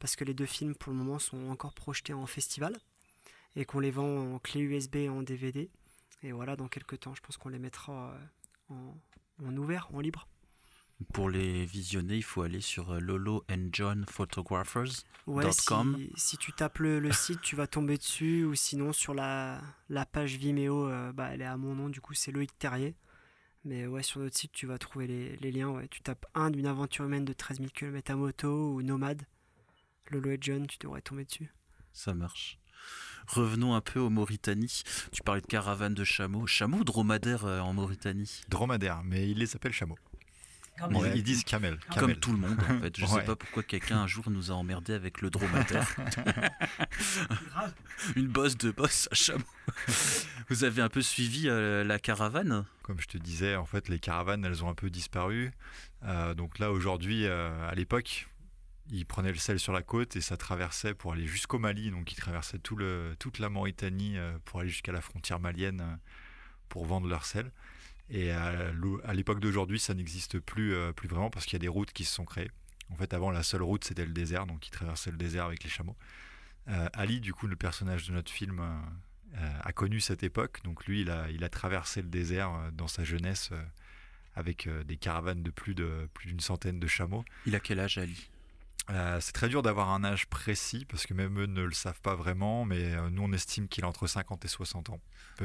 parce que les deux films, pour le moment, sont encore projetés en festival, et qu'on les vend en clé USB et en DVD. Et voilà, dans quelques temps, je pense qu'on les mettra euh, en, ouvert, en libre. Pour les visionner, il faut aller sur euh, loloandjohnphotographers.com. si, tu tapes le, site, tu vas tomber dessus, ou sinon sur la, page Vimeo, bah, elle est à mon nom, du coup c'est Loïc Terrier. Mais ouais, sur notre site, tu vas trouver les, liens. Ouais. Tu tapes un d'une aventure humaine de 13 000 km à moto ou nomade. Lolo et John, tu devrais tomber dessus. Ça marche. Revenons un peu aux Mauritanie. Tu parlais de caravane de chameaux. Chameau ou dromadaire euh, en Mauritanie Dromadaire, mais il les appelle chameaux. Ils disent camel, Comme tout le monde, en fait. Je ne sais pas pourquoi quelqu'un un jour nous a emmerdé avec le dromadaire. Une bosse de bosse à chameau. Vous avez un peu suivi euh, la caravane Comme je te disais, en fait, les caravanes, elles ont un peu disparu. Euh, donc là, aujourd'hui, euh, à l'époque, ils prenaient le sel sur la côte et ça traversait pour aller jusqu'au Mali. Donc ils traversaient tout le, toute la Mauritanie pour aller jusqu'à la frontière malienne pour vendre leur sel. Et à l'époque d'aujourd'hui, ça n'existe euh, plus, vraiment parce qu'il y a des routes qui se sont créées. En fait, avant, la seule route, c'était le désert, donc il traversait le désert avec les chameaux. Euh, Ali, du coup, le personnage de notre film, euh, a connu cette époque. Donc lui, il a, traversé le désert dans sa jeunesse avec des caravanes de plus d'une centaine de chameaux. Il a quel âge, Ali euh, c'est très dur d'avoir un âge précis parce que même eux ne le savent pas vraiment, mais euh, nous on estime qu'il entre 50 et 60 ans.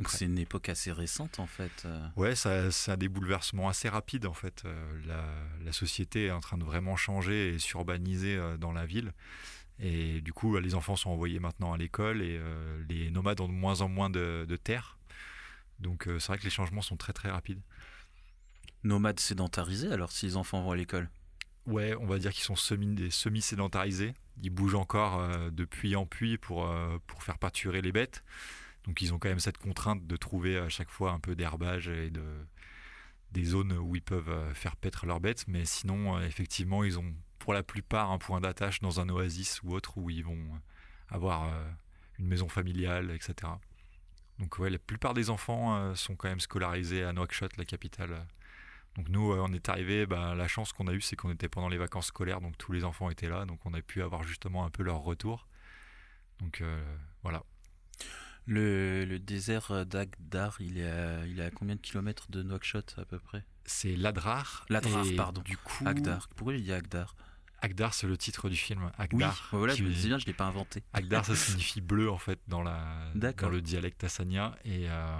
c'est une époque assez récente en fait. Euh. Ouais, c'est un débouleversement des bouleversements assez rapides en fait. La, société est en train de vraiment changer et s'urbaniser dans la ville. Et du coup, les enfants sont envoyés maintenant à l'école et les nomades ont de moins en moins de, terres. Donc c'est vrai que les changements sont très très rapides. Nomades sédentarisés alors si les enfants vont à l'école ouais, on va dire qu'ils sont semi, sédentarisés Ils bougent encore euh, de puits en puits pour, euh, pour faire pâturer les bêtes. Donc ils ont quand même cette contrainte de trouver à chaque fois un peu d'herbage et de, des zones où ils peuvent euh, faire paître leurs bêtes. Mais sinon, effectivement, ils ont pour la plupart un point d'attache dans un oasis ou autre où ils vont avoir une maison familiale, etc. Donc ouais, la plupart des enfants sont quand même scolarisés à Nouakchott, la capitale donc nous, euh, on est arrivé, bah, la chance qu'on a eue, c'est qu'on était pendant les vacances scolaires, donc tous les enfants étaient là, donc on a pu avoir justement un peu leur retour. Donc euh, voilà. Le, désert d'Agdar, il, est à, il est à combien de kilomètres de Nouakchott à peu près C'est Ladrar. Ladrar, pardon. Du coup, Agdar. Pourquoi j'ai dit Agdar Agdar, c'est le titre du film. Agdar. Oui, voilà, je me bien, je ne l'ai pas inventé. Agdar, ça signifie bleu en fait dans, la, dans le dialecte assania Et, euh,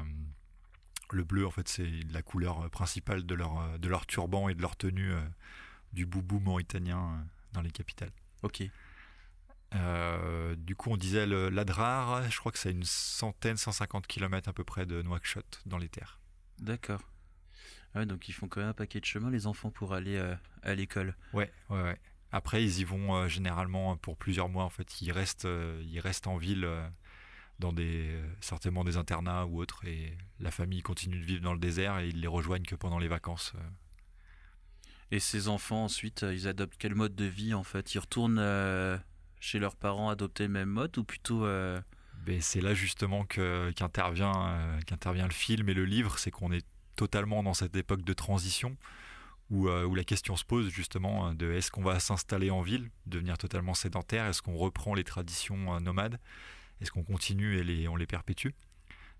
le bleu, en fait, c'est la couleur euh, principale de leur, euh, de leur turban et de leur tenue euh, du boubou mauritanien dans les capitales. Ok. du coup, on disait l'Adrar, je crois que c'est une centaine, 150 km à peu près de Nouakchott dans les terres. D'accord. Ah donc ils font quand même un paquet de chemin, les enfants, pour aller à l'école. Ouais, ouais, ouais. Après, ils y vont généralement pour plusieurs mois. En fait, ils restent, ils restent en ville dans des, certainement des internats ou autres. Et la famille continue de vivre dans le désert et ils les rejoignent que pendant les vacances. Euh. Et ces enfants, ensuite, euh, ils adoptent quel mode de vie en fait Ils retournent euh, chez leurs parents adopter le même mode ou plutôt. Ben, c'est là justement qu'intervient le film et le livre, c'est qu'on est totalement dans cette époque de transition où, où la question se pose justement de est-ce qu'on va s'installer en ville, devenir totalement sédentaire, est-ce qu'on reprend les traditions nomades est-ce qu'on continue et on les perpétue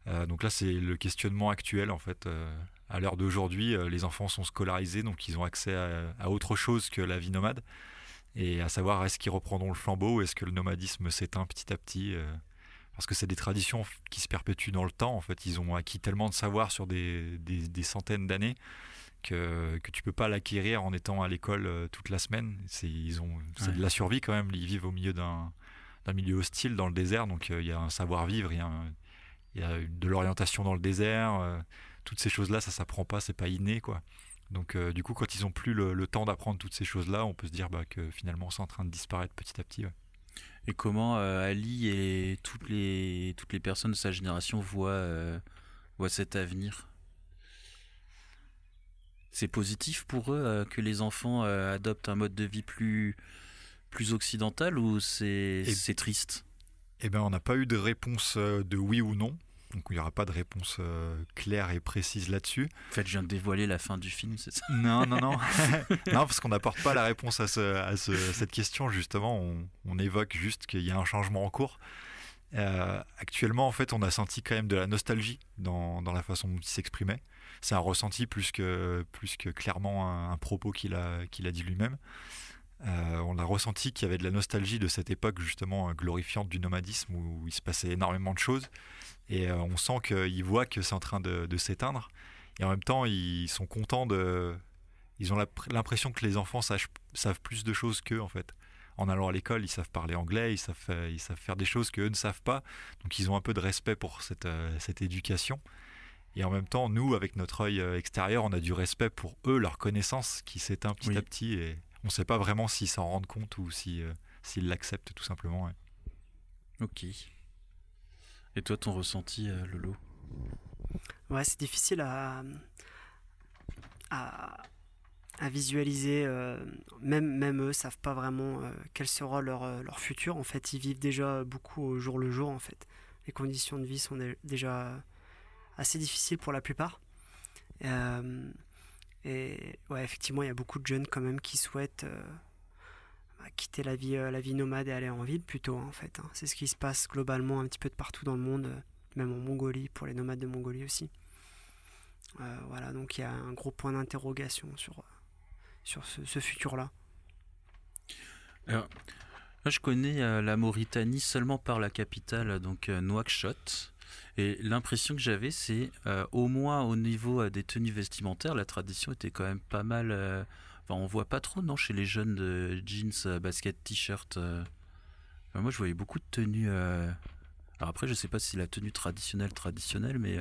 euh, Donc là, c'est le questionnement actuel, en fait. Euh, à l'heure d'aujourd'hui, euh, les enfants sont scolarisés, donc ils ont accès à, autre chose que la vie nomade et à savoir est-ce qu'ils reprendront le flambeau ou est-ce que le nomadisme s'éteint petit à petit parce que c'est des traditions qui se perpétuent dans le temps en fait ils ont acquis tellement de savoir sur des, centaines d'années que, que tu peux pas l'acquérir en étant à l'école toute la semaine c'est ils ont c'est de la survie quand même ils vivent au milieu d'un milieu hostile dans le désert. Donc euh, il y a un savoir-vivre, il y a, de l'orientation dans le désert. Euh, toutes ces choses-là, ça s'apprend pas, c'est pas inné, quoi. Donc euh, du coup, quand ils ont plus le, temps d'apprendre toutes ces choses-là, on peut se dire bah, que finalement, c'est en train de disparaître petit à petit. Et comment Ali et toutes les, toutes les personnes de sa génération voient, voit cet avenir C'est positif pour eux que les enfants adoptent un mode de vie plus, plus occidentale ou c'est triste Eh bien, on n'a pas eu de réponse euh, de oui ou non. Donc il n'y aura pas de réponse euh, claire et précise là-dessus. En fait, je viens de dévoiler la fin du film, c'est ça Non, non, non. non, parce qu'on n'apporte pas la réponse à, cette question, justement. On, évoque juste qu'il y a un changement en cours. Euh, actuellement, en fait, on a senti quand même de la nostalgie dans, la façon dont il s'exprimait. C'est un ressenti plus que, plus que clairement un, propos qu'il a, qu'il a dit lui-même. Euh, on a ressenti qu'il y avait de la nostalgie de cette époque justement glorifiante du nomadisme où, il se passait énormément de choses. Et euh, on sent qu'ils voient que c'est en train de, s'éteindre. Et en même temps, ils sont contents de... Ils ont l'impression que les enfants savent plus de choses qu'eux en fait. En allant à l'école, ils savent parler anglais, euh, ils savent, faire des choses qu'eux ne savent pas. Donc ils ont un peu de respect pour cette, éducation. Et en même temps, nous, avec notre œil extérieur, on a du respect pour eux, leur connaissance qui s'éteint petit à petit. Et on ne sait pas vraiment s'ils s'en rendent compte ou euh, s'ils l'acceptent tout simplement. Ok. Et toi, ton ressenti, euh, Lolo Ouais, c'est difficile à, visualiser. Euh, même, même eux savent pas vraiment quel sera leur, futur. En fait, ils vivent déjà beaucoup au jour le jour. En fait, les conditions de vie sont déjà assez difficiles pour la plupart. Et ouais, effectivement, il y a beaucoup de jeunes quand même qui souhaitent euh, bah, quitter euh, la vie, nomade et aller en ville plutôt, en fait. Hein. C'est ce qui se passe globalement un petit peu de partout dans le monde, euh, même en Mongolie, pour les nomades de Mongolie aussi. voilà, donc il y a un gros point d'interrogation sur, ce, futur-là. je connais la Mauritanie seulement par la capitale, donc Nouakchott. Et l'impression que j'avais, c'est euh, au moins au niveau euh, des tenues vestimentaires, la tradition était quand même pas mal. Euh, enfin, on voit pas trop, non, chez les jeunes de jeans, basket, t-shirt. moi, je voyais beaucoup de tenues. Alors après, je sais pas si la tenue traditionnelle, traditionnelle, mais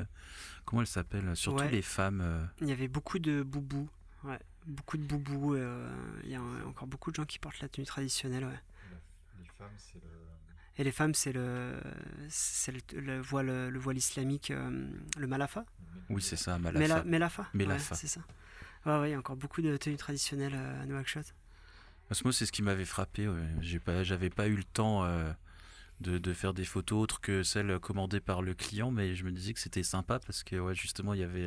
comment elle s'appelle Surtout les femmes. Il y avait beaucoup de boubou. Ouais, beaucoup de boubou. Il y a encore beaucoup de gens qui portent la tenue traditionnelle. Ouais. Les femmes, c'est le et les femmes, c'est le, voile, le voile islamique, euh, le malafa. Oui, c'est ça, malafa. Mela, melafa. c'est ça. Ouais, il y a encore beaucoup de tenues traditionnelles euh, à Nouakchott. Moi, c'est ce qui m'avait frappé. J'ai pas, j'avais pas eu le temps euh, de, faire des photos autres que celles commandées par le client, mais je me disais que c'était sympa parce que, ouais, justement, il y avait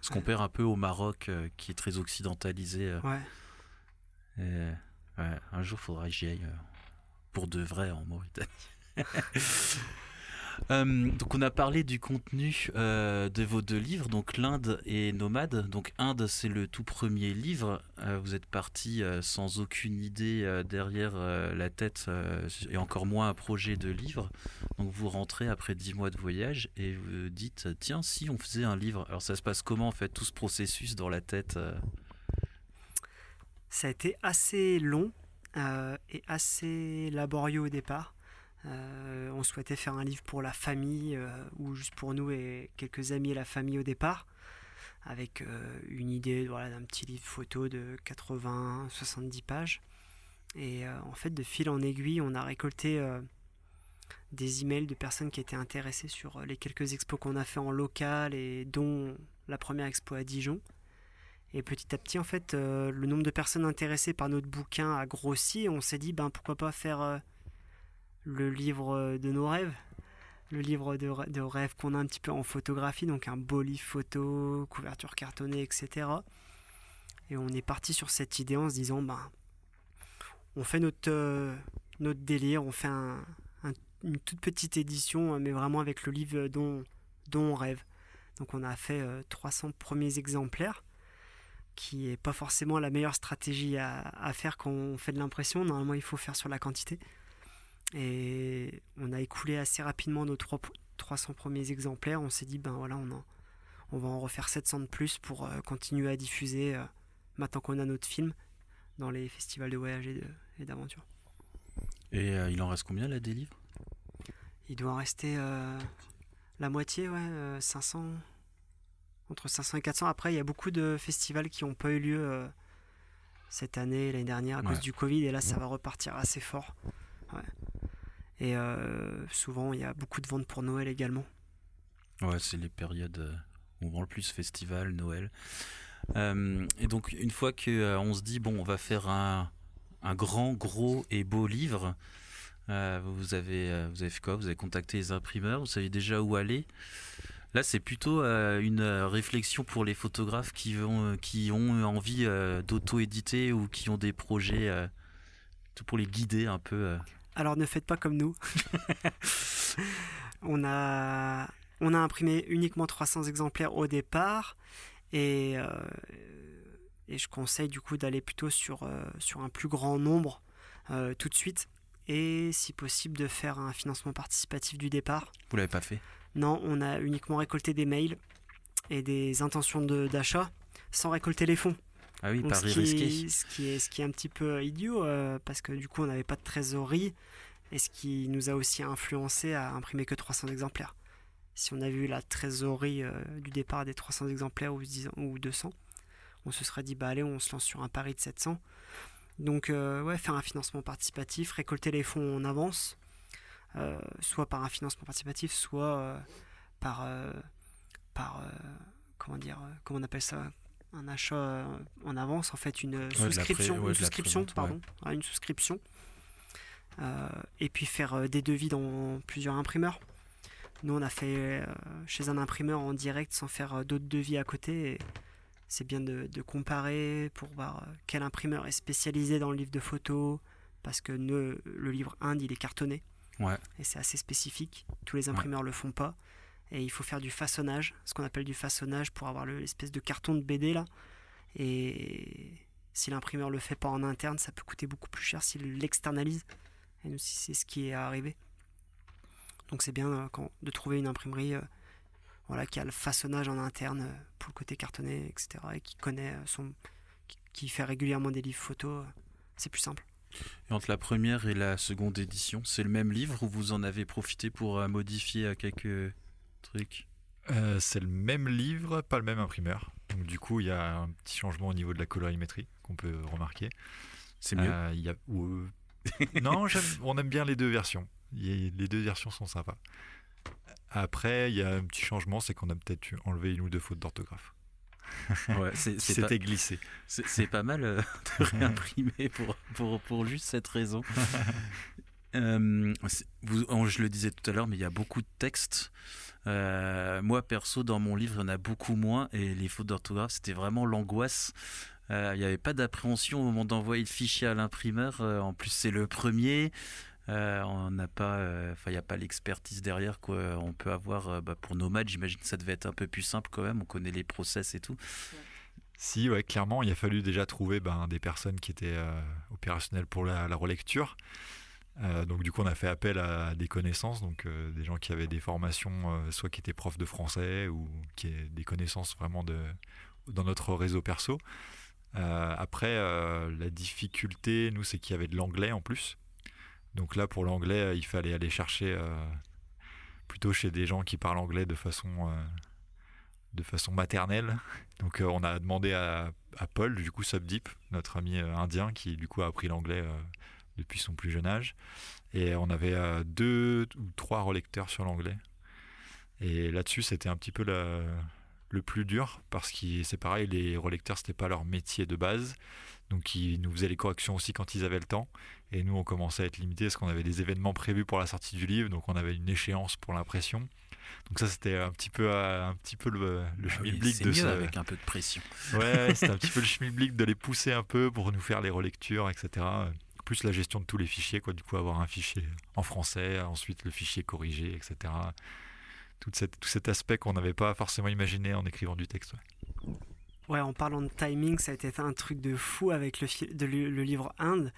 ce qu'on perd un peu au Maroc, qui est très occidentalisé. Ouais. Un jour, il faudra que j'y aille de vrai en Mauritanie. Euh, donc on a parlé du contenu euh, de vos deux livres, donc l'Inde et Nomade. Donc Inde, c'est le tout premier livre. Euh, vous êtes parti sans aucune idée derrière la tête et encore moins un projet de livre. Donc vous rentrez après dix mois de voyage et vous dites tiens si on faisait un livre. Alors ça se passe comment en fait tout ce processus dans la tête Ça a été assez long euh, est assez laborieux au départ. Euh, on souhaitait faire un livre pour la famille euh, ou juste pour nous et quelques amis et la famille au départ, avec une idée d'un petit livre photo de 80-70 pages. Et en fait, de fil en aiguille, on a récolté des emails de personnes qui étaient intéressées sur les quelques expos qu'on a fait en local et dont la première expo à Dijon. Et petit à petit, en fait, euh, le nombre de personnes intéressées par notre bouquin a grossi. on s'est dit, ben pourquoi pas faire euh, le livre euh, de nos rêves, le livre de, rêves qu'on a un petit peu en photographie, donc un beau livre photo, couverture cartonnée, etc. Et on est parti sur cette idée en se disant, ben on fait notre, délire, on fait une toute petite édition, mais vraiment avec le livre dont on rêve. Donc on a fait 300 premiers exemplaires qui n'est pas forcément la meilleure stratégie à, faire quand on fait de l'impression. Normalement, il faut faire sur la quantité. Et on a écoulé assez rapidement nos 300 premiers exemplaires. On s'est dit, ben voilà, on, on va en refaire 700 de plus pour euh, continuer à diffuser euh, maintenant qu'on a notre film dans les festivals de voyage et d'aventure. Et, euh, il en reste combien là des livres Il doit en rester la moitié, ouais, 500 entre 500 et 400. Après, il y a beaucoup de festivals qui n'ont pas eu lieu euh, cette année, l'année dernière, à cause du Covid, et là, ça va repartir assez fort. Et euh, souvent, il y a beaucoup de ventes pour Noël également. Ouais, c'est les périodes euh, où on vend le plus festival, Noël. et donc, une fois qu'on se dit, bon, on va faire un, grand, gros et beau livre, vous, avez, vous avez fait quoi Vous avez contacté les imprimeurs Vous savez déjà où aller Là, c'est plutôt euh, une euh, réflexion pour les photographes qui, vont, euh, qui ont envie d'auto-éditer ou qui ont des projets tout pour les guider un peu. Alors ne faites pas comme nous. on, a, on a imprimé uniquement 300 exemplaires au départ et, et je conseille du coup d'aller plutôt sur, sur un plus grand nombre tout de suite et si possible de faire un financement participatif du départ. Vous l'avez pas fait non, on a uniquement récolté des mails et des intentions d'achat sans récolter les fonds. Ah oui, par ce qui est, ce qui est un petit peu idiot, euh, parce que du coup, on n'avait pas de trésorerie, et ce qui nous a aussi influencé à imprimer que 300 exemplaires. Si on avait eu la trésorerie euh, du départ des 300 exemplaires ou, 200, on se serait dit, bah allez, on se lance sur un pari de 700. Donc, euh, ouais, faire un financement participatif, récolter les fonds en avance, euh, soit par un financement participatif, soit euh, par, euh, par comment dire, comment on appelle ça, un achat en avance, en fait, une souscription, une, souscription pardon, une souscription, et puis faire des devis dans plusieurs imprimeurs. Nous, on a fait chez un imprimeur en direct sans faire d'autres devis à côté. C'est bien de, comparer pour voir quel imprimeur est spécialisé dans le livre de photos, parce que le livre Inde, il est cartonné. Et c'est assez spécifique. Tous les imprimeurs le font pas. Et il faut faire du façonnage, ce qu'on appelle du façonnage pour avoir l'espèce de carton de BD là. Et si l'imprimeur le fait pas en interne, ça peut coûter beaucoup plus cher s'il l'externalise. Et nous, c'est ce qui est arrivé. Donc c'est bien euh, quand, de trouver une imprimerie euh, voilà, qui a le façonnage en interne euh, pour le côté cartonné, etc. Et qui connaît son. qui fait régulièrement des livres photos. c'est plus simple entre la première et la seconde édition, c'est le même livre ou vous en avez profité pour euh, modifier euh, quelques trucs euh, C'est le même livre, pas le même imprimeur. Donc du coup, il y a un petit changement au niveau de la colorimétrie qu'on peut remarquer. C'est mieux. non, on aime bien les deux versions. Les deux versions sont sympas. Après, il y a un petit changement, c'est qu'on a peut-être enlevé une ou deux fautes d'orthographe. Ouais, C'était glissé. C'est pas mal euh, de réimprimer pour, pour, juste cette raison. Euh, je le disais tout à l'heure, mais il y a beaucoup de textes. Euh, moi, perso, dans mon livre, il y en a beaucoup moins. Et les fautes d'orthographe, c'était vraiment l'angoisse. Il n'y avait pas d'appréhension au moment d'envoyer le fichier à l'imprimeur. en plus, c'est le premier. Euh, on n'a pas, euh, enfin, il n'y a pas l'expertise derrière on peut avoir pour euh, bah, pour J'imagine que ça devait être un peu plus simple quand même. On connaît les process et tout. Si, ouais, clairement, il a fallu déjà trouver ben, des personnes qui étaient opérationnelles pour la, relecture. donc du coup, on a fait appel à des connaissances, donc des gens qui avaient des formations, soit qui étaient profs de français ou qui avaient des connaissances vraiment de, dans notre réseau perso. après, la difficulté, nous, c'est qu'il y avait de l'anglais en plus. Donc là, pour l'anglais, euh, il fallait aller chercher euh, plutôt chez des gens qui parlent anglais de façon, euh, de façon maternelle. Donc on a demandé à, Paul, du coup, Subdeep, notre ami indien, qui du coup a appris l'anglais depuis son plus jeune âge. Et on avait deux ou trois relecteurs sur l'anglais. Et là-dessus, c'était un petit peu la, le plus dur parce que c'est pareil, les relecteurs c'était pas leur métier de base, donc ils nous faisaient les corrections aussi quand ils avaient le temps. Et nous on commençait à être limités parce qu'on avait des événements prévus pour la sortie du livre, donc on avait une échéance pour l'impression. Donc ça c'était un petit peu euh, un petit peu le, le ah de mieux avec un peu de pression. Ouais, c'était un petit peu le schmilblick de les pousser un peu pour nous faire les relectures, etc. Plus la gestion de tous les fichiers, quoi. Du coup avoir un fichier en français, ensuite le fichier corrigé, etc tout, cet aspect qu'on n'avait pas forcément imaginé en écrivant du texte. Ouais. en parlant de timing, ça a été un truc de fou avec le, de, le, livre Inde.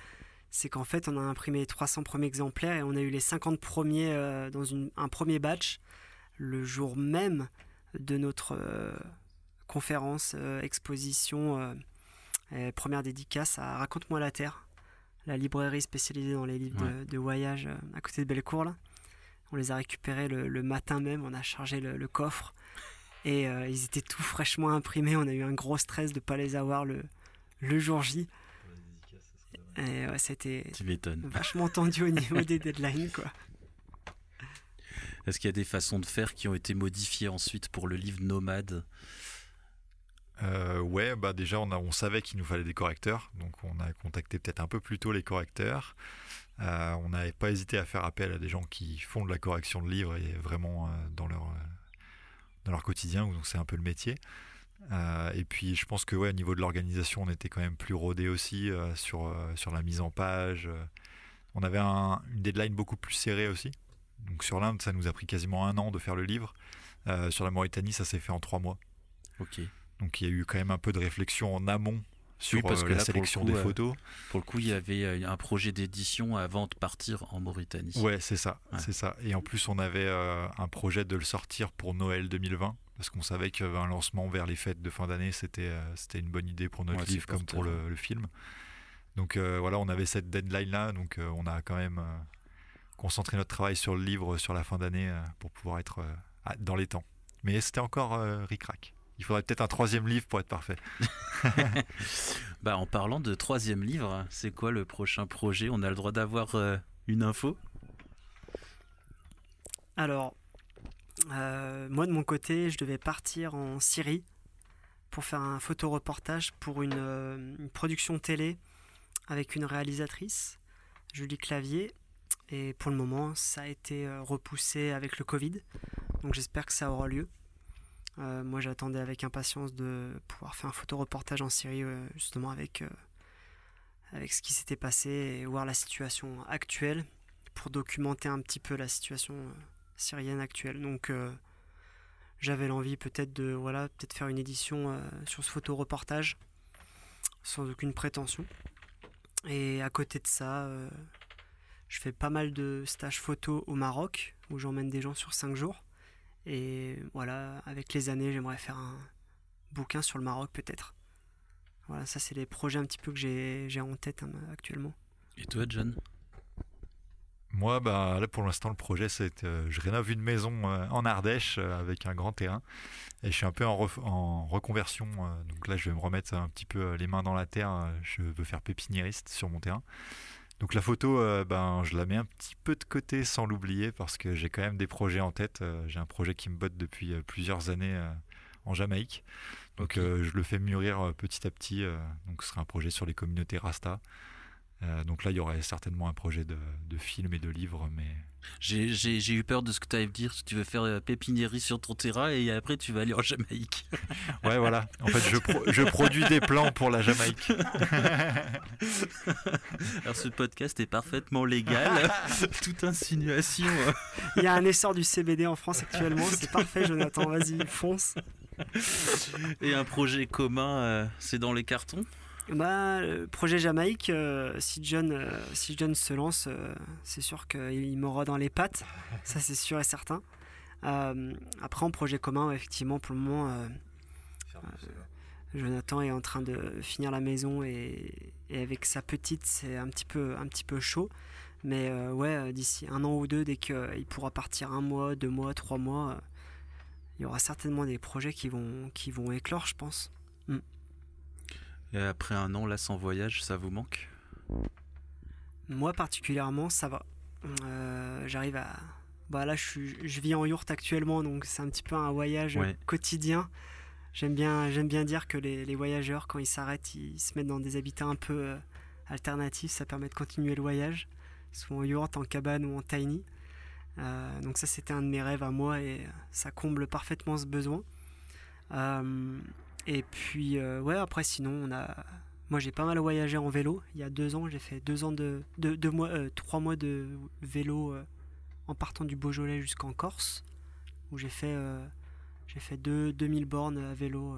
C'est qu'en fait, on a imprimé 300 premiers exemplaires et on a eu les 50 premiers euh, dans un premier batch le jour même de notre euh, conférence, euh, exposition, et première dédicace à Raconte-moi la Terre, la librairie spécialisée dans les livres de, de, voyage à côté de Bellecour. Là. On les a récupérés le, matin même, on a chargé le, coffre. Et euh, ils étaient tout fraîchement imprimés. On a eu un gros stress de ne pas les avoir le, jour J. Et ouais, c'était vachement tendu au niveau des deadlines. Est-ce qu'il y a des façons de faire qui ont été modifiées ensuite pour le livre Nomade euh, ouais, bah déjà on, on savait qu'il nous fallait des correcteurs, donc on a contacté peut-être un peu plus tôt les correcteurs. Euh, on n'avait pas hésité à faire appel à des gens qui font de la correction de livres et vraiment euh, dans, leur, dans leur quotidien, donc c'est un peu le métier. et puis je pense que ouais, au niveau de l'organisation, on était quand même plus rodé aussi sur, sur la mise en page. On avait une deadline beaucoup plus serrée aussi. Donc sur l'Inde, ça nous a pris quasiment un an de faire le livre. sur la Mauritanie, ça s'est fait en trois mois. Ok. Donc il y a eu quand même un peu de réflexion en amont sur parce euh, que la sélection des euh, photos. Pour le coup, il y avait euh, un projet d'édition avant de partir en Mauritanie. Ouais, c'est ça, c'est ça. Et en plus, on avait un projet de le sortir pour Noël 2020 parce qu'on savait qu'un lancement vers les fêtes de fin d'année, c'était c'était une bonne idée pour notre livre comme pour le, film. Donc voilà, on avait cette deadline là, donc on a quand même concentré notre travail sur le livre sur la fin d'année pour pouvoir être dans les temps. Mais c'était encore ric-rac il faudrait peut-être un troisième livre pour être parfait. bah, en parlant de troisième livre, c'est quoi le prochain projet On a le droit d'avoir euh, une info Alors, euh, moi de mon côté, je devais partir en Syrie pour faire un photoreportage pour une euh, production télé avec une réalisatrice, Julie Clavier. Et pour le moment, ça a été repoussé avec le Covid. Donc j'espère que ça aura lieu. Euh, moi, j'attendais avec impatience de pouvoir faire un photoreportage en Syrie, euh, justement, avec, euh, avec ce qui s'était passé et voir la situation actuelle pour documenter un petit peu la situation syrienne actuelle. Donc, j'avais l'envie peut-être de voilà, peut faire une édition sur ce photoreportage sans aucune prétention. Et à côté de ça, je fais pas mal de stages photo au Maroc où j'emmène des gens sur 5 jours. Et voilà, avec les années, j'aimerais faire un bouquin sur le Maroc peut-être. Voilà, ça c'est les projets un petit peu que j'ai en tête hein, actuellement. Et toi, John moi, bah, là, pour l'instant, le projet, c'est euh, je rénove une maison euh, en Ardèche euh, avec un grand terrain. Et je suis un peu en reconversion. donc là, je vais me remettre un petit peu les mains dans la terre. Je veux faire pépiniériste sur mon terrain. Donc la photo, euh, ben, je la mets un petit peu de côté sans l'oublier parce que j'ai quand même des projets en tête. Euh, j'ai un projet qui me botte depuis euh, plusieurs années en Jamaïque. Donc je le fais mûrir petit à petit. donc ce sera un projet sur les communautés Rasta. donc là, il y aurait certainement un projet de, de film et de livre, mais j'ai eu peur de ce que tu allais me dire. Tu veux faire euh, pépinierie sur ton terrain et après tu vas aller en Jamaïque. Ouais, voilà. En fait, je, je produis des plans pour la Jamaïque. Alors, ce podcast est parfaitement légal. Toute insinuation. Il y a un essor du CBD en France actuellement. C'est parfait, Jonathan. Vas-y, fonce. Et un projet commun, euh, c'est dans les cartons le eh ben, euh, projet Jamaïque, euh, si, John, euh, si John se lance, c'est sûr qu'il m'aura dans les pattes, ça c'est sûr et certain. après, en projet commun, effectivement, pour le moment, Jonathan est en train de finir la maison et, avec sa petite, c'est un petit peu, un petit peu chaud. Mais ouais, d'ici un an ou deux, dès qu'il pourra partir un mois, deux mois, trois mois, il y aura certainement des projets qui vont, qui vont éclore, je pense. Mm. Et après un an, là, sans voyage, ça vous manque Moi particulièrement, ça va. Euh, j'arrive à... Bah là, je, vis en yourte actuellement, donc c'est un petit peu un voyage quotidien. J'aime bien, bien dire que les, voyageurs, quand ils s'arrêtent, ils se mettent dans des habitats un peu euh, alternatifs. Ça permet de continuer le voyage, soit en yurt, en cabane ou en tiny. Euh, donc ça, c'était un de mes rêves à moi et ça comble parfaitement ce besoin. Euh, et puis, euh, ouais, après, sinon, on a. Moi, j'ai pas mal voyagé en vélo. Il y a deux ans, j'ai fait deux ans de. deux mois, euh, trois mois de vélo euh, en partant du Beaujolais jusqu'en Corse, où j'ai fait, j'ai fait deux, 2000 bornes à vélo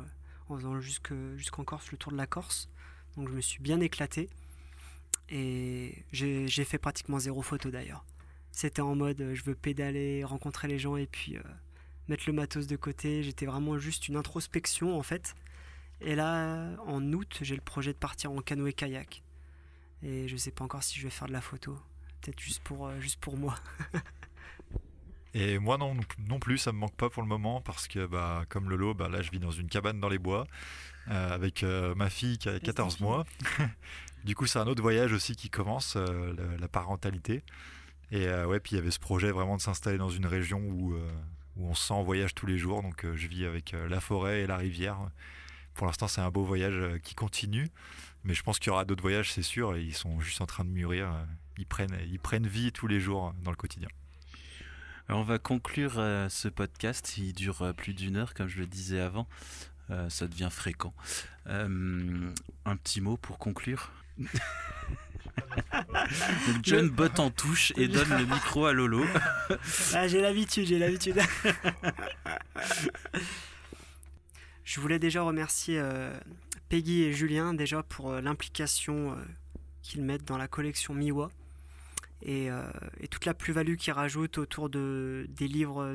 en faisant jusqu'en Corse, le tour de la Corse. Donc, je me suis bien éclaté. Et j'ai fait pratiquement zéro photo d'ailleurs. C'était en mode je veux pédaler, rencontrer les gens et puis mettre le matos de côté. J'étais vraiment juste une introspection en fait. Et là, en août, j'ai le projet de partir en canoë-kayak. Et je sais pas encore si je vais faire de la photo. Peut-être juste pour, euh, juste pour moi. Et moi non, non plus, ça me manque pas pour le moment parce que bah, comme Lolo, bah, là je vis dans une cabane dans les bois euh, avec euh, ma fille qui a 14 mois. du coup c'est un autre voyage aussi qui commence, la, parentalité. Et ouais, puis il y avait ce projet vraiment de s'installer dans une région où où on sent en voyage tous les jours. Donc euh, je vis avec euh, la forêt et la rivière. Pour l'instant, c'est un beau voyage euh, qui continue. Mais je pense qu'il y aura d'autres voyages, c'est sûr. Et ils sont juste en train de mûrir. Ils prennent, ils prennent vie tous les jours dans le quotidien. Alors on va conclure ce podcast. Il dure plus d'une heure, comme je le disais avant. ça devient fréquent. un petit mot pour conclure John botte en touche et donne le micro à Lolo. Ah, j'ai l'habitude, j'ai l'habitude. Je voulais déjà remercier euh, Peggy et Julien déjà pour euh, l'implication euh, qu'ils mettent dans la collection Miwa et, toute la plus-value qu'ils rajoutent autour de, des livres